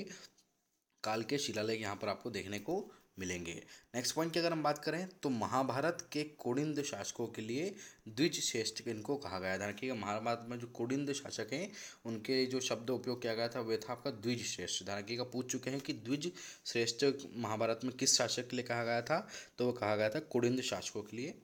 काल के शिलालेख यहाँ पर आपको देखने को मिलेंगे नेक्स्ट पॉइंट की अगर हम बात करें तो महाभारत के कोडिंद शासकों के लिए द्विज श्रेष्ठ इनको कहा गया था कि महाभारत में जो कोडिंद शासक हैं उनके जो शब्द उपयोग किया गया था वह था आपका द्विज श्रेष्ठ धारकी का पूछ चुके हैं कि द्विज श्रेष्ठ महाभारत में किस शासक के लिए कहा गया था तो वह कहा गया था कोडिंद शासकों के लिए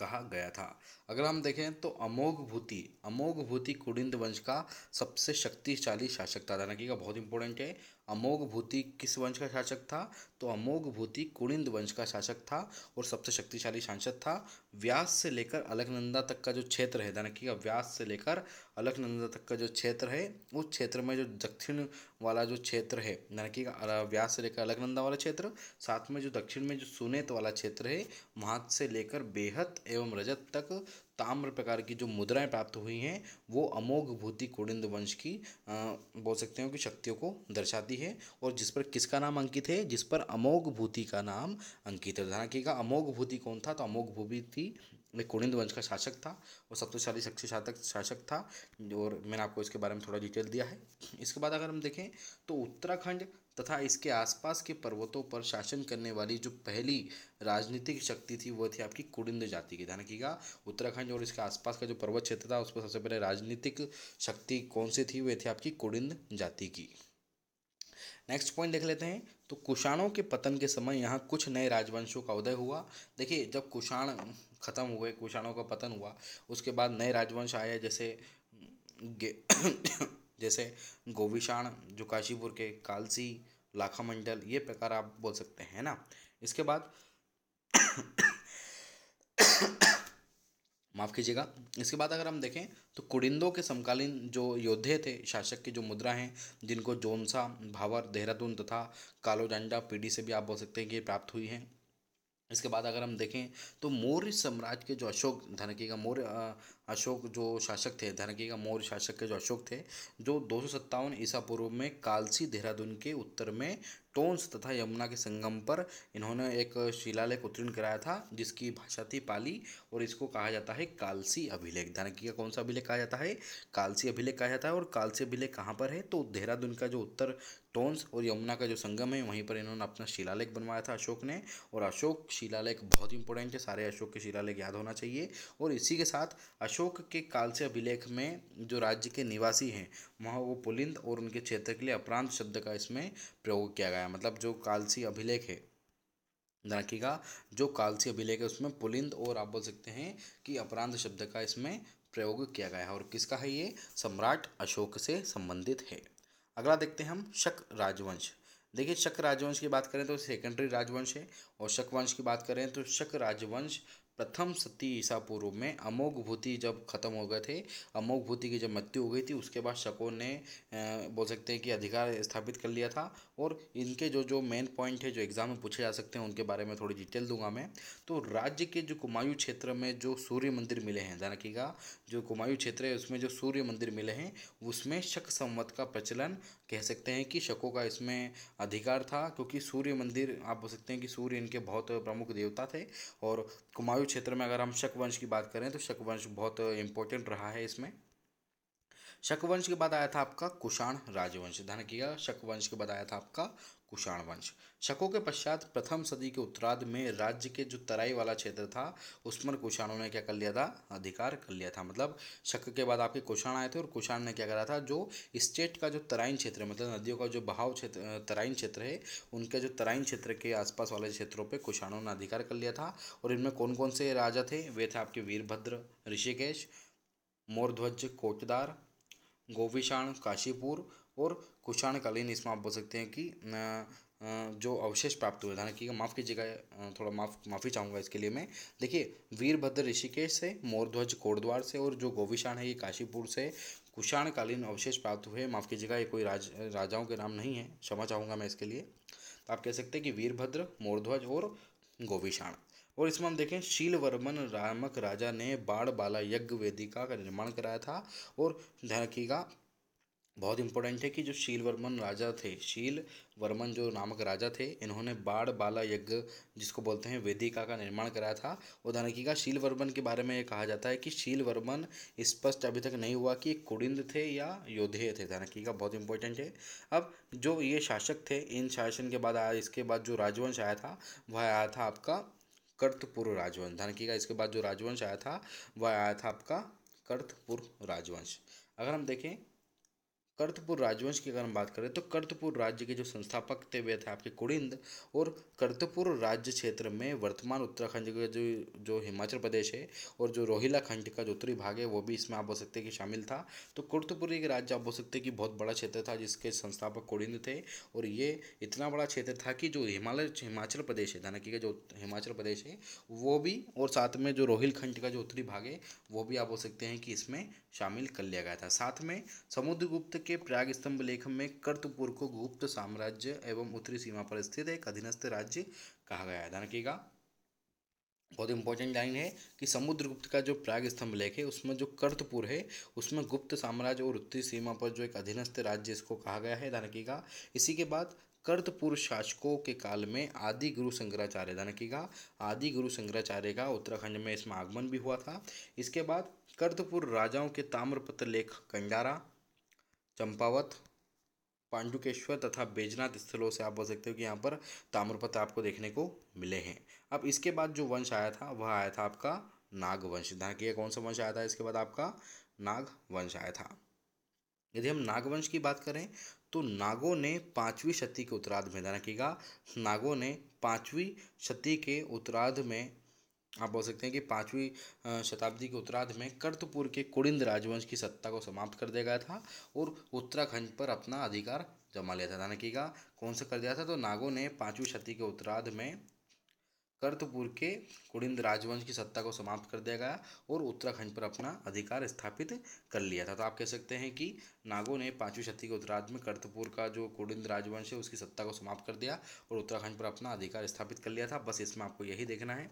कहा गया था अगर हम देखें तो अमोघ भूति अमोघ भूति कुडिंद वंश का सबसे शक्तिशाली शासक था ध्यान का बहुत इंपॉर्टेंट है अमोघ भूति किस वंश का शासक था तो अमोघ भूति कुड़िंद वंश का शासक था और सबसे शक्तिशाली सांसद था व्यास से लेकर अलकनंदा तक का जो क्षेत्र है ध्यान का व्यास से लेकर अलकनंदा तक का जो क्षेत्र है उस क्षेत्र में जो दक्षिण वाला जो क्षेत्र है ध्यान का व्यास से लेकर अलकनंदा वाला क्षेत्र साथ में जो दक्षिण में जो सुनेत वाला क्षेत्र है वहाँ से लेकर बेहद एवं रजत तक ताम्र प्रकार की जो मुद्राएं प्राप्त हुई हैं वो अमोघ भूति कोडिंद वंश की बोल सकते हो कि शक्तियों को दर्शाती है और जिस पर किसका नाम अंकित है जिस पर अमोघ भूति का नाम अंकित है की का अमोघ भूति कौन था तो अमोघ भूति कोडिंद वंश का शासक था और सबसे शक्ति शासक शासक था और मैंने आपको इसके बारे में थोड़ा डिटेल दिया है इसके बाद अगर हम देखें तो उत्तराखंड तथा इसके आसपास के पर्वतों पर शासन करने वाली जो पहली राजनीतिक शक्ति थी वह थी आपकी कुड़िंद जाति की ध्यान रखिएगा उत्तराखंड और इसके आसपास का जो पर्वत क्षेत्र था उस पर सबसे पहले राजनीतिक शक्ति कौन सी थी वह थी आपकी कुड़िंद जाति की नेक्स्ट पॉइंट देख लेते हैं तो कुषाणों के पतन के समय यहाँ कुछ नए राजवंशों का उदय हुआ देखिए जब कुषाण खत्म हुए कुषाणों का पतन हुआ उसके बाद नए राजवंश आए जैसे जैसे गोविषाण जो काशीपुर के कालसी लाखा मंडल ये प्रकार आप बोल सकते हैं ना इसके बाद माफ़ कीजिएगा इसके बाद अगर हम देखें तो कुड़िंदों के समकालीन जो योद्धे थे शासक की जो मुद्रा हैं जिनको जोनसा भावर देहरादून तथा कालो पीढ़ी से भी आप बोल सकते हैं कि प्राप्त हुई हैं इसके बाद अगर हम देखें तो मौर्य साम्राज्य के जो अशोक धनकी का मौर्य अशोक जो शासक थे धनकी का मौर्य शासक के जो अशोक थे जो दो सौ सत्तावन ईसा पूर्व में कालसी देहरादून के उत्तर में टोंस तथा यमुना के संगम पर इन्होंने एक शिलालेख उत्तीर्ण कराया था जिसकी भाषा थी पाली और इसको कहा जाता है कालसी अभिलेख धनकी का कौन सा अभिलेख कहा जाता है कालसी अभिलेख कहा जाता है और कालसी अभिलेख कहाँ पर है तो देहरादून का जो उत्तर टोंस और यमुना का जो संगम है वहीं पर इन्होंने अपना शिलालेख बनवाया था अशोक ने और अशोक शिलालेख बहुत इंपॉर्टेंट है सारे अशोक के शिलालेख याद होना चाहिए और इसी के साथ अशोक अशोक के काल से अभिलेख में जो राज्य के निवासी हैं वहाँ वो पुलिंद और उनके क्षेत्र के लिए अपरांत शब्द का इसमें प्रयोग किया गया मतलब जो कालसी अभिलेख है रखिएगा जो कालसी अभिलेख है उसमें पुलिंद और आप बोल सकते हैं कि अपरांत शब्द का इसमें प्रयोग किया गया है और किसका है ये सम्राट अशोक से संबंधित है अगला देखते हैं हम शक राजवंश देखिए शक राजवंश की बात करें तो सेकेंडरी राजवंश है और शक वंश की बात करें तो शक राजवंश प्रथम सती ईसा पूर्व में अमोघ भूति जब खत्म हो गए थे अमोघ भूति की जब मृत्यु हो गई थी उसके बाद शकों ने बोल सकते हैं कि अधिकार स्थापित कर लिया था और इनके जो जो मेन पॉइंट है जो एग्ज़ाम में पूछे जा सकते हैं उनके बारे में थोड़ी डिटेल दूंगा मैं तो राज्य के जो कुमायूं क्षेत्र में जो सूर्य मंदिर मिले हैं ध्यान रखिएगा जो कुमायूं क्षेत्र है उसमें जो सूर्य मंदिर मिले हैं उसमें शक संवत का प्रचलन कह सकते हैं कि शकों का इसमें अधिकार था क्योंकि सूर्य मंदिर आप बोल सकते हैं कि सूर्य इनके बहुत प्रमुख देवता थे और कुमायूं क्षेत्र में अगर हम शक वंश की बात करें तो शक वंश बहुत इम्पोर्टेंट रहा है इसमें शकवंश के बाद आया था आपका कुषाण राजवंश ध्यान किया शकवंश के बाद आया था आपका कुषाण वंश शकों के पश्चात प्रथम सदी के उत्तराध में राज्य के जो तराई वाला क्षेत्र था उस पर कुषाणों ने क्या कर लिया था अधिकार कर लिया था मतलब शक के बाद आपके कुषाण आए थे और कुषाण ने क्या करा था जो स्टेट का जो तराइन क्षेत्र मतलब नदियों का जो बहाव क्षेत्र तराइन क्षेत्र है उनके जो तराइन क्षेत्र के आसपास वाले क्षेत्रों पर कुषाणों ने अधिकार कर लिया था और इनमें कौन कौन से राजा थे वे थे आपके वीरभद्र ऋषिकेश मोरध्वज कोटदार गोविषाण काशीपुर और कुषाणकालीन इसमें आप बोल सकते हैं कि जो अवशेष प्राप्त हुए धारण की माफ़ कीजिएगा थोड़ा माफ माफ़ी चाहूँगा इसके लिए मैं देखिए वीरभद्र ऋषिकेश से मोरध्वज कोटद्वार से और जो गोविषाण है ये काशीपुर से कुषाणकालीन अवशेष प्राप्त हुए माफ़ कीजिएगा ये कोई राज राजाओं के नाम नहीं है क्षमा चाहूँगा मैं इसके लिए तो आप कह सकते हैं कि वीरभद्र मोरध्वज और गोविषाण और इसमें हम देखें शीलवर्मन रामक राजा ने बाला यज्ञ वेदिका का निर्माण कराया था और ध्यान रखिएगा बहुत इंपॉर्टेंट है कि जो शील वर्मन राजा थे शील वर्मन जो नामक राजा थे इन्होंने बाढ़ बाला यज्ञ जिसको बोलते हैं वेदिका का निर्माण कराया था उदाहरण की का शील वर्मन के बारे में ये कहा जाता है कि शील वर्मन स्पष्ट अभी तक नहीं हुआ कि कुड़िंद थे या योद्धे थे उदाहरण का बहुत इंपॉर्टेंट है अब जो ये शासक थे इन शासन के बाद आया इसके बाद जो राजवंश आया था वह आया था आपका कर्तपुर राजवंश ध्यान रखिएगा इसके बाद जो राजवंश आया था वह आया था आपका कर्तपुर राजवंश अगर हम देखें कर्तपुर राजवंश की अगर हम बात करें तो कर्तपुर राज्य के जो संस्थापक थे वे थे आपके कुड़िंद और कर्तपुर राज्य क्षेत्र में वर्तमान उत्तराखंड का जो जो हिमाचल प्रदेश है और जो रोहिला खंड का जो उत्तरी भाग है वो भी इसमें आप बोल सकते हैं कि शामिल था तो कर्तपुर एक राज्य आप बोल सकते हैं कि बहुत बड़ा क्षेत्र था जिसके संस्थापक कुड़िंद थे और ये इतना बड़ा क्षेत्र था कि जो हिमालय हिमाचल प्रदेश है धानकी का जो हिमाचल प्रदेश है वो भी और साथ में जो रोहिल खंड का जो उत्तरी भाग है वो भी आप बोल सकते हैं कि इसमें शामिल कर लिया गया था साथ में समुद्रगुप्त के प्राग स्तंभ लेखन में कर्तपुर को गुप्त साम्राज्य एवं उत्तरी सीमा पर स्थित एक अधीनस्थ राज्य कहा गया है ध्यान रखिएगा बहुत इंपॉर्टेंट लाइन है कि समुद्रगुप्त का जो प्राग स्तंभ लेख है उसमें जो कर्तपुर है उसमें गुप्त साम्राज्य और उत्तरी सीमा पर जो एक अधीनस्थ राज्य इसको कहा गया है ध्यान रखिएगा इसी के बाद कर्तपुर शासकों के काल में आदि गुरु शंकराचार्य ध्यान रखिएगा आदि गुरु शंकराचार्य का उत्तराखंड में इसमें आगमन भी हुआ था इसके बाद कर्तपुर राजाओं के ताम्रपत्र लेख कंडारा चंपावत पांडुकेश्वर तथा बेजनाथ स्थलों से आप बोल सकते हो कि यहाँ पर ताम्रपत्र आपको देखने को मिले हैं अब इसके बाद जो वंश आया था वह आया था आपका नागवंश ध्यान किया कौन सा वंश आया था इसके बाद आपका नागवंश आया था यदि हम नागवंश की बात करें तो नागों ने पांचवी शती के उत्तराध में ध्यान रखिएगा नागों ने पांचवी शती के उत्तराध में आप बोल सकते हैं कि पाँचवीं शताब्दी के उत्तरार्ध में कर्तपुर के कुड़िंद राजवंश की सत्ता को समाप्त कर दिया गया था और उत्तराखंड पर अपना अधिकार जमा लिया था ध्यान का कौन सा कर दिया था तो नागों ने पाँचवीं शती के उत्तरार्ध में कर्तपुर के कुड़िंद राजवंश की सत्ता को समाप्त कर दिया गया और उत्तराखंड पर अपना अधिकार स्थापित कर लिया था तो आप कह सकते हैं कि नागों ने पाँचवीं शती के उत्तरार्ध में कर्तपुर का जो कुड़िंद राजवंश है उसकी सत्ता को समाप्त कर दिया और उत्तराखंड पर अपना अधिकार स्थापित कर लिया था बस इसमें आपको यही देखना है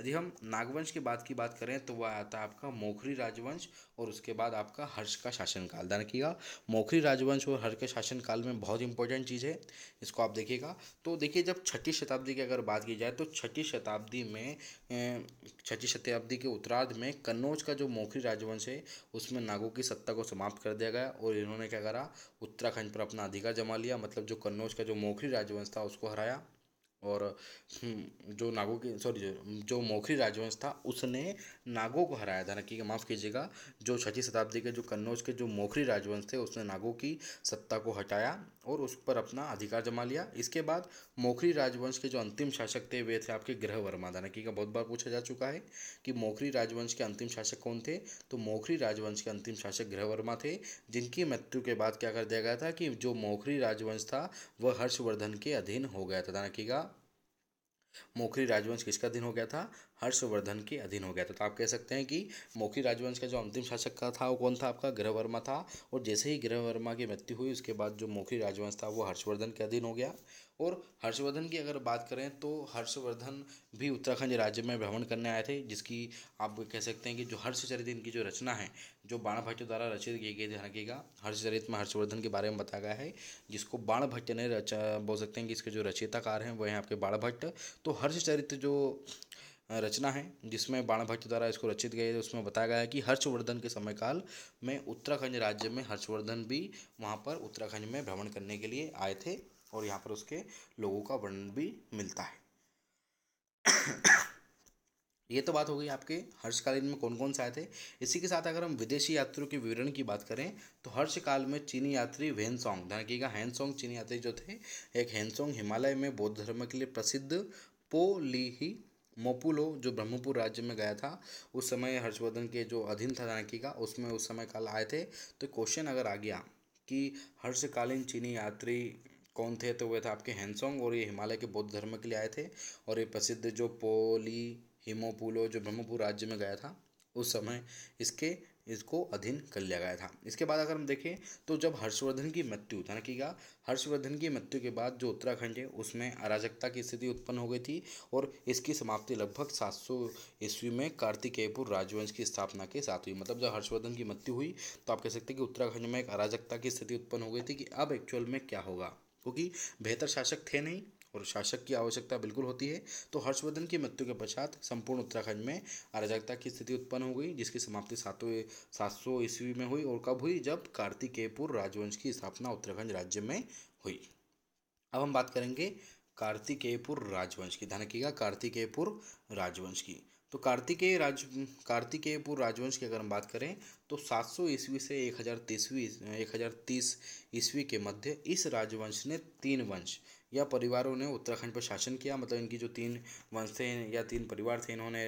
यदि हम नागवंश के बाद की बात करें तो वह आता है आपका मोखरी राजवंश और उसके बाद आपका हर्ष का शासनकाल ध्यान रखिएगा मोखरी राजवंश और हर्ष के शासनकाल में बहुत इंपॉर्टेंट चीज़ है इसको आप देखिएगा तो देखिए जब छठी शताब्दी की अगर बात की जाए तो छठी शताब्दी में छठी शताब्दी के उत्तरार्ध में कन्नौज का जो मोखरी राजवंश है उसमें नागों की सत्ता को समाप्त कर दिया गया और इन्होंने क्या करा उत्तराखंड पर अपना अधिकार जमा लिया मतलब जो कन्नौज का जो मोखरी राजवंश था उसको हराया और हम्म, जो नागो के सॉरी जो मोखरी राजवंश था उसने नागो को हराया था कि माफ़ कीजिएगा जो छठी शताब्दी के जो कन्नौज के जो मोखरी राजवंश थे उसने नागो की सत्ता को हटाया और उस पर अपना अधिकार जमा लिया इसके बाद मोखरी राजवंश के जो अंतिम शासक थे वे थे आपके ग्रह वर्मा धानकी का बहुत बार पूछा जा चुका है कि मोखरी राजवंश के अंतिम शासक कौन थे तो मोखरी राजवंश के अंतिम शासक ग्रह वर्मा थे जिनकी मृत्यु के बाद क्या कर दिया गया था कि जो मोखरी राजवंश था वह हर्षवर्धन के अधीन हो गया था ना कि मोखरी राजवंश किसका अधीन हो गया था हर्षवर्धन के अधीन हो गया था तो आप कह सकते हैं कि मोखरी राजवंश का जो अंतिम शासक का था वो कौन था आपका गृहवर्मा था और जैसे ही गृहवर्मा की मृत्यु हुई उसके बाद जो मोखरी राजवंश था वो हर्षवर्धन के अधीन हो गया और हर्षवर्धन की अगर बात करें तो हर्षवर्धन भी उत्तराखंड राज्य में भ्रमण करने आए थे जिसकी आप कह सकते हैं कि जो हर्षचरित इनकी जो रचना है जो बाण भट्ट द्वारा रचित की गई ध्यान रखिएगा हर्षचरित में हर्षवर्धन के बारे में बताया गया है जिसको बाण भट्ट ने रचा बोल सकते हैं कि इसके जो रचयिताकार हैं वह हैं आपके बाण भट्ट तो हर्षचरित जो रचना है जिसमें बाण भट्ट द्वारा इसको रचित गई थे उसमें बताया गया है कि हर्षवर्धन के समयकाल में उत्तराखंड राज्य में हर्षवर्धन भी वहाँ पर उत्तराखंड में भ्रमण करने के लिए आए थे और यहाँ पर उसके लोगों का वर्णन भी मिलता है ये तो बात हो गई आपके हर्षकालीन में कौन कौन से आए थे इसी के साथ अगर हम विदेशी यात्रियों के विवरण की बात करें तो हर्ष काल में चीनी यात्री वेन सॉन्ग ध्यान रखिएगा हैन सॉन्ग चीनी यात्री जो थे एक हैन सॉन्ग हिमालय में बौद्ध धर्म के लिए प्रसिद्ध पोलीही मोपुलो जो ब्रह्मपुर राज्य में गया था उस समय हर्षवर्धन के जो अधीन था जानकी का उसमें उस समय काल आए थे तो क्वेश्चन अगर आ गया कि हर्षकालीन चीनी यात्री कौन थे तो वे थे आपके हैंसोंग और ये हिमालय के बौद्ध धर्म के लिए आए थे और ये प्रसिद्ध जो पोली हिमोपुलो जो ब्रह्मपुर राज्य में गया था उस समय इसके इसको अधीन कर लिया गया था इसके बाद अगर हम देखें तो जब हर्षवर्धन की मृत्यु था कि हर्षवर्धन की मृत्यु के बाद जो उत्तराखंड है उसमें अराजकता की स्थिति उत्पन्न हो गई थी और इसकी समाप्ति लगभग 700 ईस्वी में कार्तिकेयपुर राजवंश की स्थापना के साथ हुई मतलब जब हर्षवर्धन की मृत्यु हुई तो आप कह सकते हैं कि उत्तराखंड में एक अराजकता की स्थिति उत्पन्न हो गई थी कि अब एक्चुअल में क्या होगा क्योंकि बेहतर शासक थे नहीं और शासक की आवश्यकता बिल्कुल होती है तो हर्षवर्धन की मृत्यु के पश्चात संपूर्ण उत्तराखंड में अराजकता की स्थिति उत्पन्न हो गई जिसकी समाप्ति सातवें सात सौ ईस्वी में हुई और कब हुई जब कार्तिकेयपुर राजवंश की स्थापना उत्तराखंड राज्य में हुई अब हम बात करेंगे कार्तिकेयपुर राजवंश की ध्यान रखिएगा कार्तिकेयपुर राजवंश की तो कार्तिकेय राज कार्तिकेयपुर राजवंश की अगर हम बात करें तो 700 ईस्वी से हज़ार हज़ार तीस ईस्वी के मध्य इस राजवंश ने तीन वंश या परिवारों ने उत्तराखंड पर शासन किया मतलब इनकी जो तीन वंश थे या तीन परिवार थे इन्होंने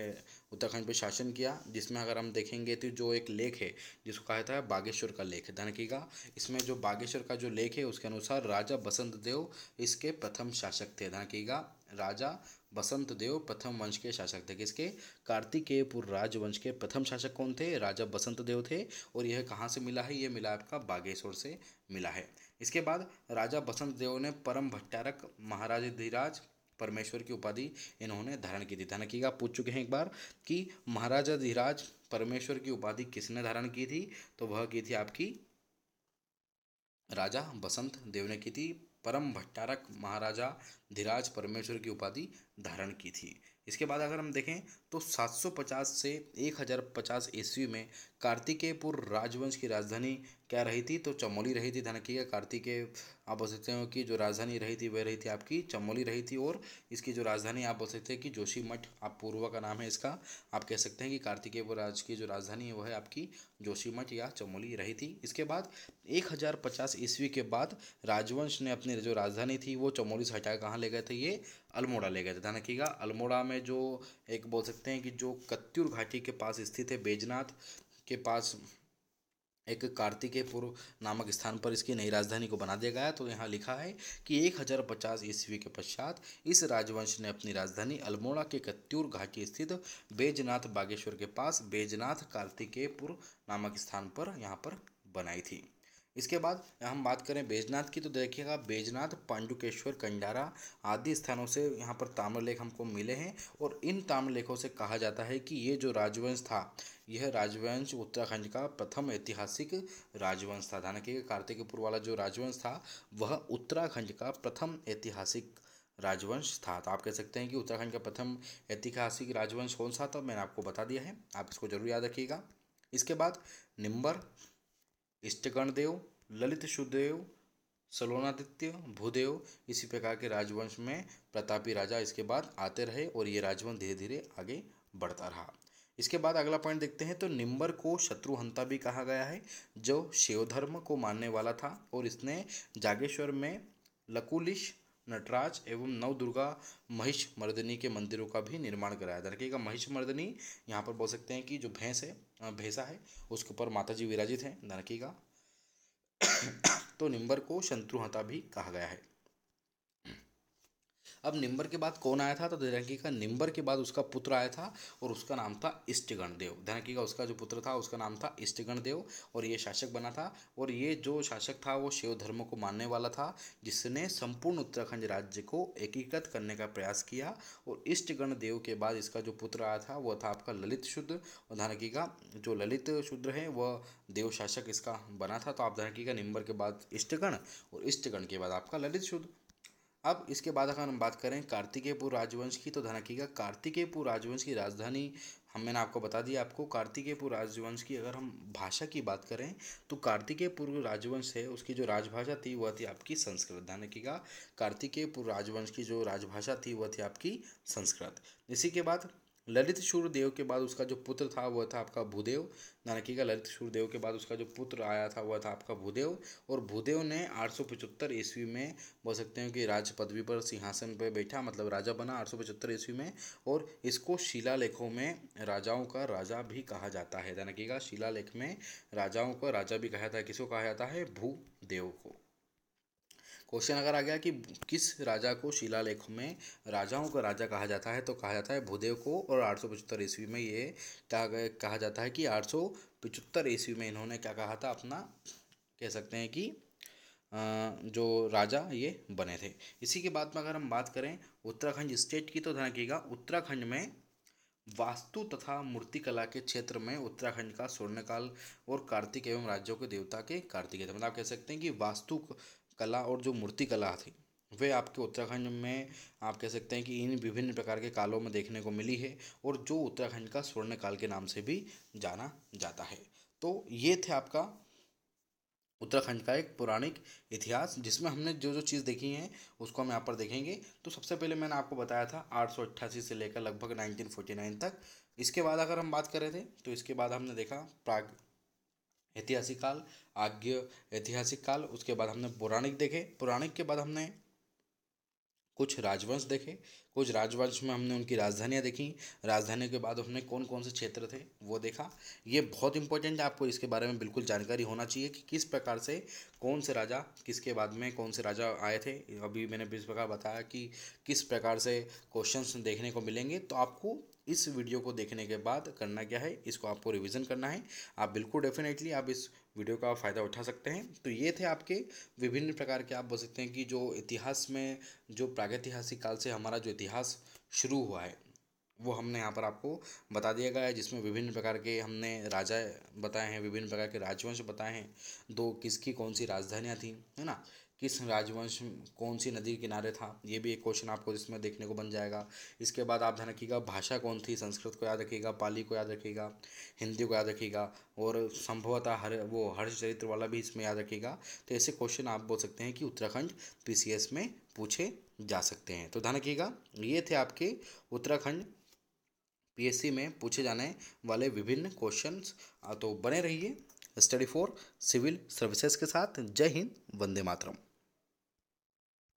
उत्तराखंड पर शासन किया जिसमें अगर हम देखेंगे तो जो एक लेख है जिसको कहा जाता है बागेश्वर का लेख धनकी का इसमें जो बागेश्वर का जो लेख है उसके अनुसार राजा बसंत देव इसके प्रथम शासक थे धनकी का राजा बसंत देव प्रथम वंश के शासक थे किसके कार्तिकेयपुर राजवंश के प्रथम शासक कौन थे राजा बसंत देव थे और यह कहाँ से मिला है यह मिला आपका बागेश्वर से मिला है इसके बाद राजा बसंत देव ने परम भट्टारक महाराज धीराज परमेश्वर की उपाधि इन्होंने धारण की थी की आप पूछ चुके हैं एक बार कि महाराजा धीराज परमेश्वर की उपाधि किसने धारण की थी तो वह की थी आपकी राजा बसंत देव ने की थी परम भट्टारक महाराजा धीराज परमेश्वर की उपाधि धारण की थी इसके बाद अगर हम देखें तो 750 से 1050 हज़ार ईस्वी में कार्तिकेयपुर राजवंश की राजधानी क्या रही थी तो चमोली रही थी ध्यान रखिएगा कार्तिकेय आप बोल सकते हो कि जो राजधानी रही थी वह रही थी आपकी चमोली रही थी और इसकी जो राजधानी आप बोल सकते हैं कि जोशी मठ आप पूर्वा का नाम है इसका आप कह सकते हैं कि कार्तिकेयपुर राज की जो राजधानी है वह है आपकी जोशी मठ या चमोली रही थी इसके बाद एक हज़ार पचास ईस्वी के बाद राजवंश ने अपनी जो राजधानी थी वो चमोली से हटा कहाँ ले गए थे ये अल्मोड़ा ले गए थे ध्यान रखिएगा अल्मोड़ा में जो एक बोल सकते हैं कि जो कत्यूर घाटी के पास स्थित है बेजनाथ के पास एक कार्तिकेयपुर नामक स्थान पर इसकी नई राजधानी को बना दिया गया तो यहाँ लिखा है कि एक हजार पचास ईस्वी के पश्चात इस राजवंश ने अपनी राजधानी अल्मोड़ा के कत्यूर घाटी स्थित बेजनाथ बागेश्वर के पास बेजनाथ कार्तिकेयपुर नामक स्थान पर यहाँ पर बनाई थी इसके बाद हम बात करें बैजनाथ की तो देखिएगा बैजनाथ पांडुकेश्वर कंडारा आदि स्थानों से यहाँ पर ताम्रलेख हमको मिले हैं और इन ताम्रलेखों से कहा जाता है कि ये जो राजवंश था यह राजवंश उत्तराखंड का प्रथम ऐतिहासिक राजवंश था धान के कार्तिकपुर वाला जो राजवंश था वह उत्तराखंड का प्रथम ऐतिहासिक राजवंश था तो आप कह सकते हैं कि उत्तराखंड का प्रथम ऐतिहासिक राजवंश कौन सा था मैंने आपको बता दिया है आप इसको जरूर याद रखिएगा इसके बाद निम्बर इष्टकणदेव ललित सुदेव सलोनादित्य भूदेव इसी प्रकार के राजवंश में प्रतापी राजा इसके बाद आते रहे और ये राजवंश धीरे धीरे आगे बढ़ता रहा इसके बाद अगला पॉइंट देखते हैं तो निम्बर को शत्रुहंता भी कहा गया है जो शिवधर्म को मानने वाला था और इसने जागेश्वर में लकुलिश नटराज एवं नवदुर्गा महिष मर्दनी के मंदिरों का भी निर्माण कराया था रखिएगा महिष मर्दनी यहाँ पर बोल सकते हैं कि जो भैंस है भैंसा है उसके ऊपर माता जी विराजित हैं ध्यान का तो निम्बर को शत्रुहता भी कहा गया है अब निम्बर के बाद कौन आया था तो धनकी का निम्बर के बाद उसका पुत्र आया था और उसका नाम था इष्टगण देव धनकी का उसका जो पुत्र था उसका नाम था इष्टगण देव और ये शासक बना था और ये जो शासक था वो शिव धर्म को मानने वाला था जिसने संपूर्ण उत्तराखंड राज्य को एकीकृत करने का प्रयास किया और इष्टगण देव के बाद इसका जो पुत्र आया था वह था आपका ललित शुद्ध और धनकी का जो ललित शुद्र है वह देव शासक इसका बना था तो आप धनकी का निम्बर के बाद इष्टगण और इष्टगण के बाद आपका ललित शुद्ध अब इसके बाद अगर हम बात करें कार्तिकेयपुर राजवंश की तो धनकी का कार्तिकेयपुर राजवंश की राजधानी हम मैंने आपको बता दिया आपको कार्तिकेयपुर राजवंश की अगर हम भाषा की बात करें तो कार्तिकेयपुर राजवंश है उसकी जो राजभाषा थी वह थी आपकी संस्कृत धनकी का कार्तिकेयपुर राजवंश की जो राजभाषा थी वह थी आपकी संस्कृत इसी के बाद ललित सूर्यदेव के बाद उसका जो पुत्र था वह था आपका भूदेव नानकी का ललित सूर्यदेव के बाद उसका जो पुत्र आया था वह था आपका भूदेव और भूदेव ने आठ ईस्वी में बोल सकते हैं कि राज पदवी पर सिंहासन पर बैठा मतलब राजा बना आठ ईस्वी में और इसको शिलालेखों में राजाओं का राजा भी कहा जाता है नानकी का शिलालेख में राजाओं का राजा भी कहा जाता है किसको कहा जाता है भूदेव को क्वेश्चन अगर आ गया कि किस राजा को शिलालेख में राजाओं का राजा कहा जाता है तो कहा जाता है भूदेव को और आठ सौ पचहत्तर ईस्वी में ये कहा कहा जाता है कि आठ सौ पचहत्तर ईस्वी में इन्होंने क्या कहा था अपना कह सकते हैं कि जो राजा ये बने थे इसी के बाद में अगर हम बात करें उत्तराखंड स्टेट की तो ध्यान रखिएगा उत्तराखंड में वास्तु तथा मूर्तिकला के क्षेत्र में उत्तराखंड का स्वर्णकाल और कार्तिक एवं राज्यों के देवता के कार्तिक है मतलब आप कह सकते हैं कि वास्तु कला और जो मूर्ति कला थी वे आपके उत्तराखंड में आप कह सकते हैं कि इन विभिन्न प्रकार के कालों में देखने को मिली है और जो उत्तराखंड का स्वर्ण काल के नाम से भी जाना जाता है तो ये थे आपका उत्तराखंड का एक पौराणिक इतिहास जिसमें हमने जो जो चीज़ देखी है उसको हम यहाँ पर देखेंगे तो सबसे पहले मैंने आपको बताया था आठ से लेकर लगभग नाइनटीन तक इसके बाद अगर हम बात कर रहे थे तो इसके बाद हमने देखा प्राग ऐतिहासिक काल आज्ञ ऐतिहासिक काल उसके बाद हमने पौराणिक देखे पौराणिक के बाद हमने कुछ राजवंश देखे कुछ राजवंश में हमने उनकी राजधानियाँ देखी राजधानी के बाद हमने कौन कौन से क्षेत्र थे वो देखा ये बहुत इंपॉर्टेंट है आपको इसके बारे में बिल्कुल जानकारी होना चाहिए कि किस प्रकार से कौन से राजा किसके बाद में कौन से राजा आए थे अभी मैंने इस प्रकार बताया कि किस प्रकार से क्वेश्चन देखने को मिलेंगे तो आपको इस वीडियो को देखने के बाद करना क्या है इसको आपको रिविज़न करना है आप बिल्कुल डेफिनेटली आप इस वीडियो का फ़ायदा उठा सकते हैं तो ये थे आपके विभिन्न प्रकार के आप बोल सकते हैं कि जो इतिहास में जो प्रागैतिहासिक काल से हमारा जो इतिहास शुरू हुआ है वो हमने यहाँ पर आपको बता दिया गया है जिसमें विभिन्न प्रकार के हमने राजा बताए हैं विभिन्न प्रकार के राजवंश बताए हैं दो किसकी कौन सी राजधानियाँ थी है ना किस राजवंश कौन सी नदी के किनारे था ये भी एक क्वेश्चन आपको इसमें देखने को बन जाएगा इसके बाद आप ध्यान रखिएगा भाषा कौन थी संस्कृत को याद रखिएगा पाली को याद रखिएगा हिंदी को याद रखिएगा और संभवतः हर वो हर्ष चरित्र वाला भी इसमें याद रखिएगा तो ऐसे क्वेश्चन आप बोल सकते हैं कि उत्तराखंड पी में पूछे जा सकते हैं तो ध्यान रखिएगा ये थे आपके उत्तराखंड पी में पूछे जाने वाले विभिन्न क्वेश्चंस तो बने रहिए स्टडी फॉर सिविल सर्विसेज के साथ जय हिंद वंदे मातरम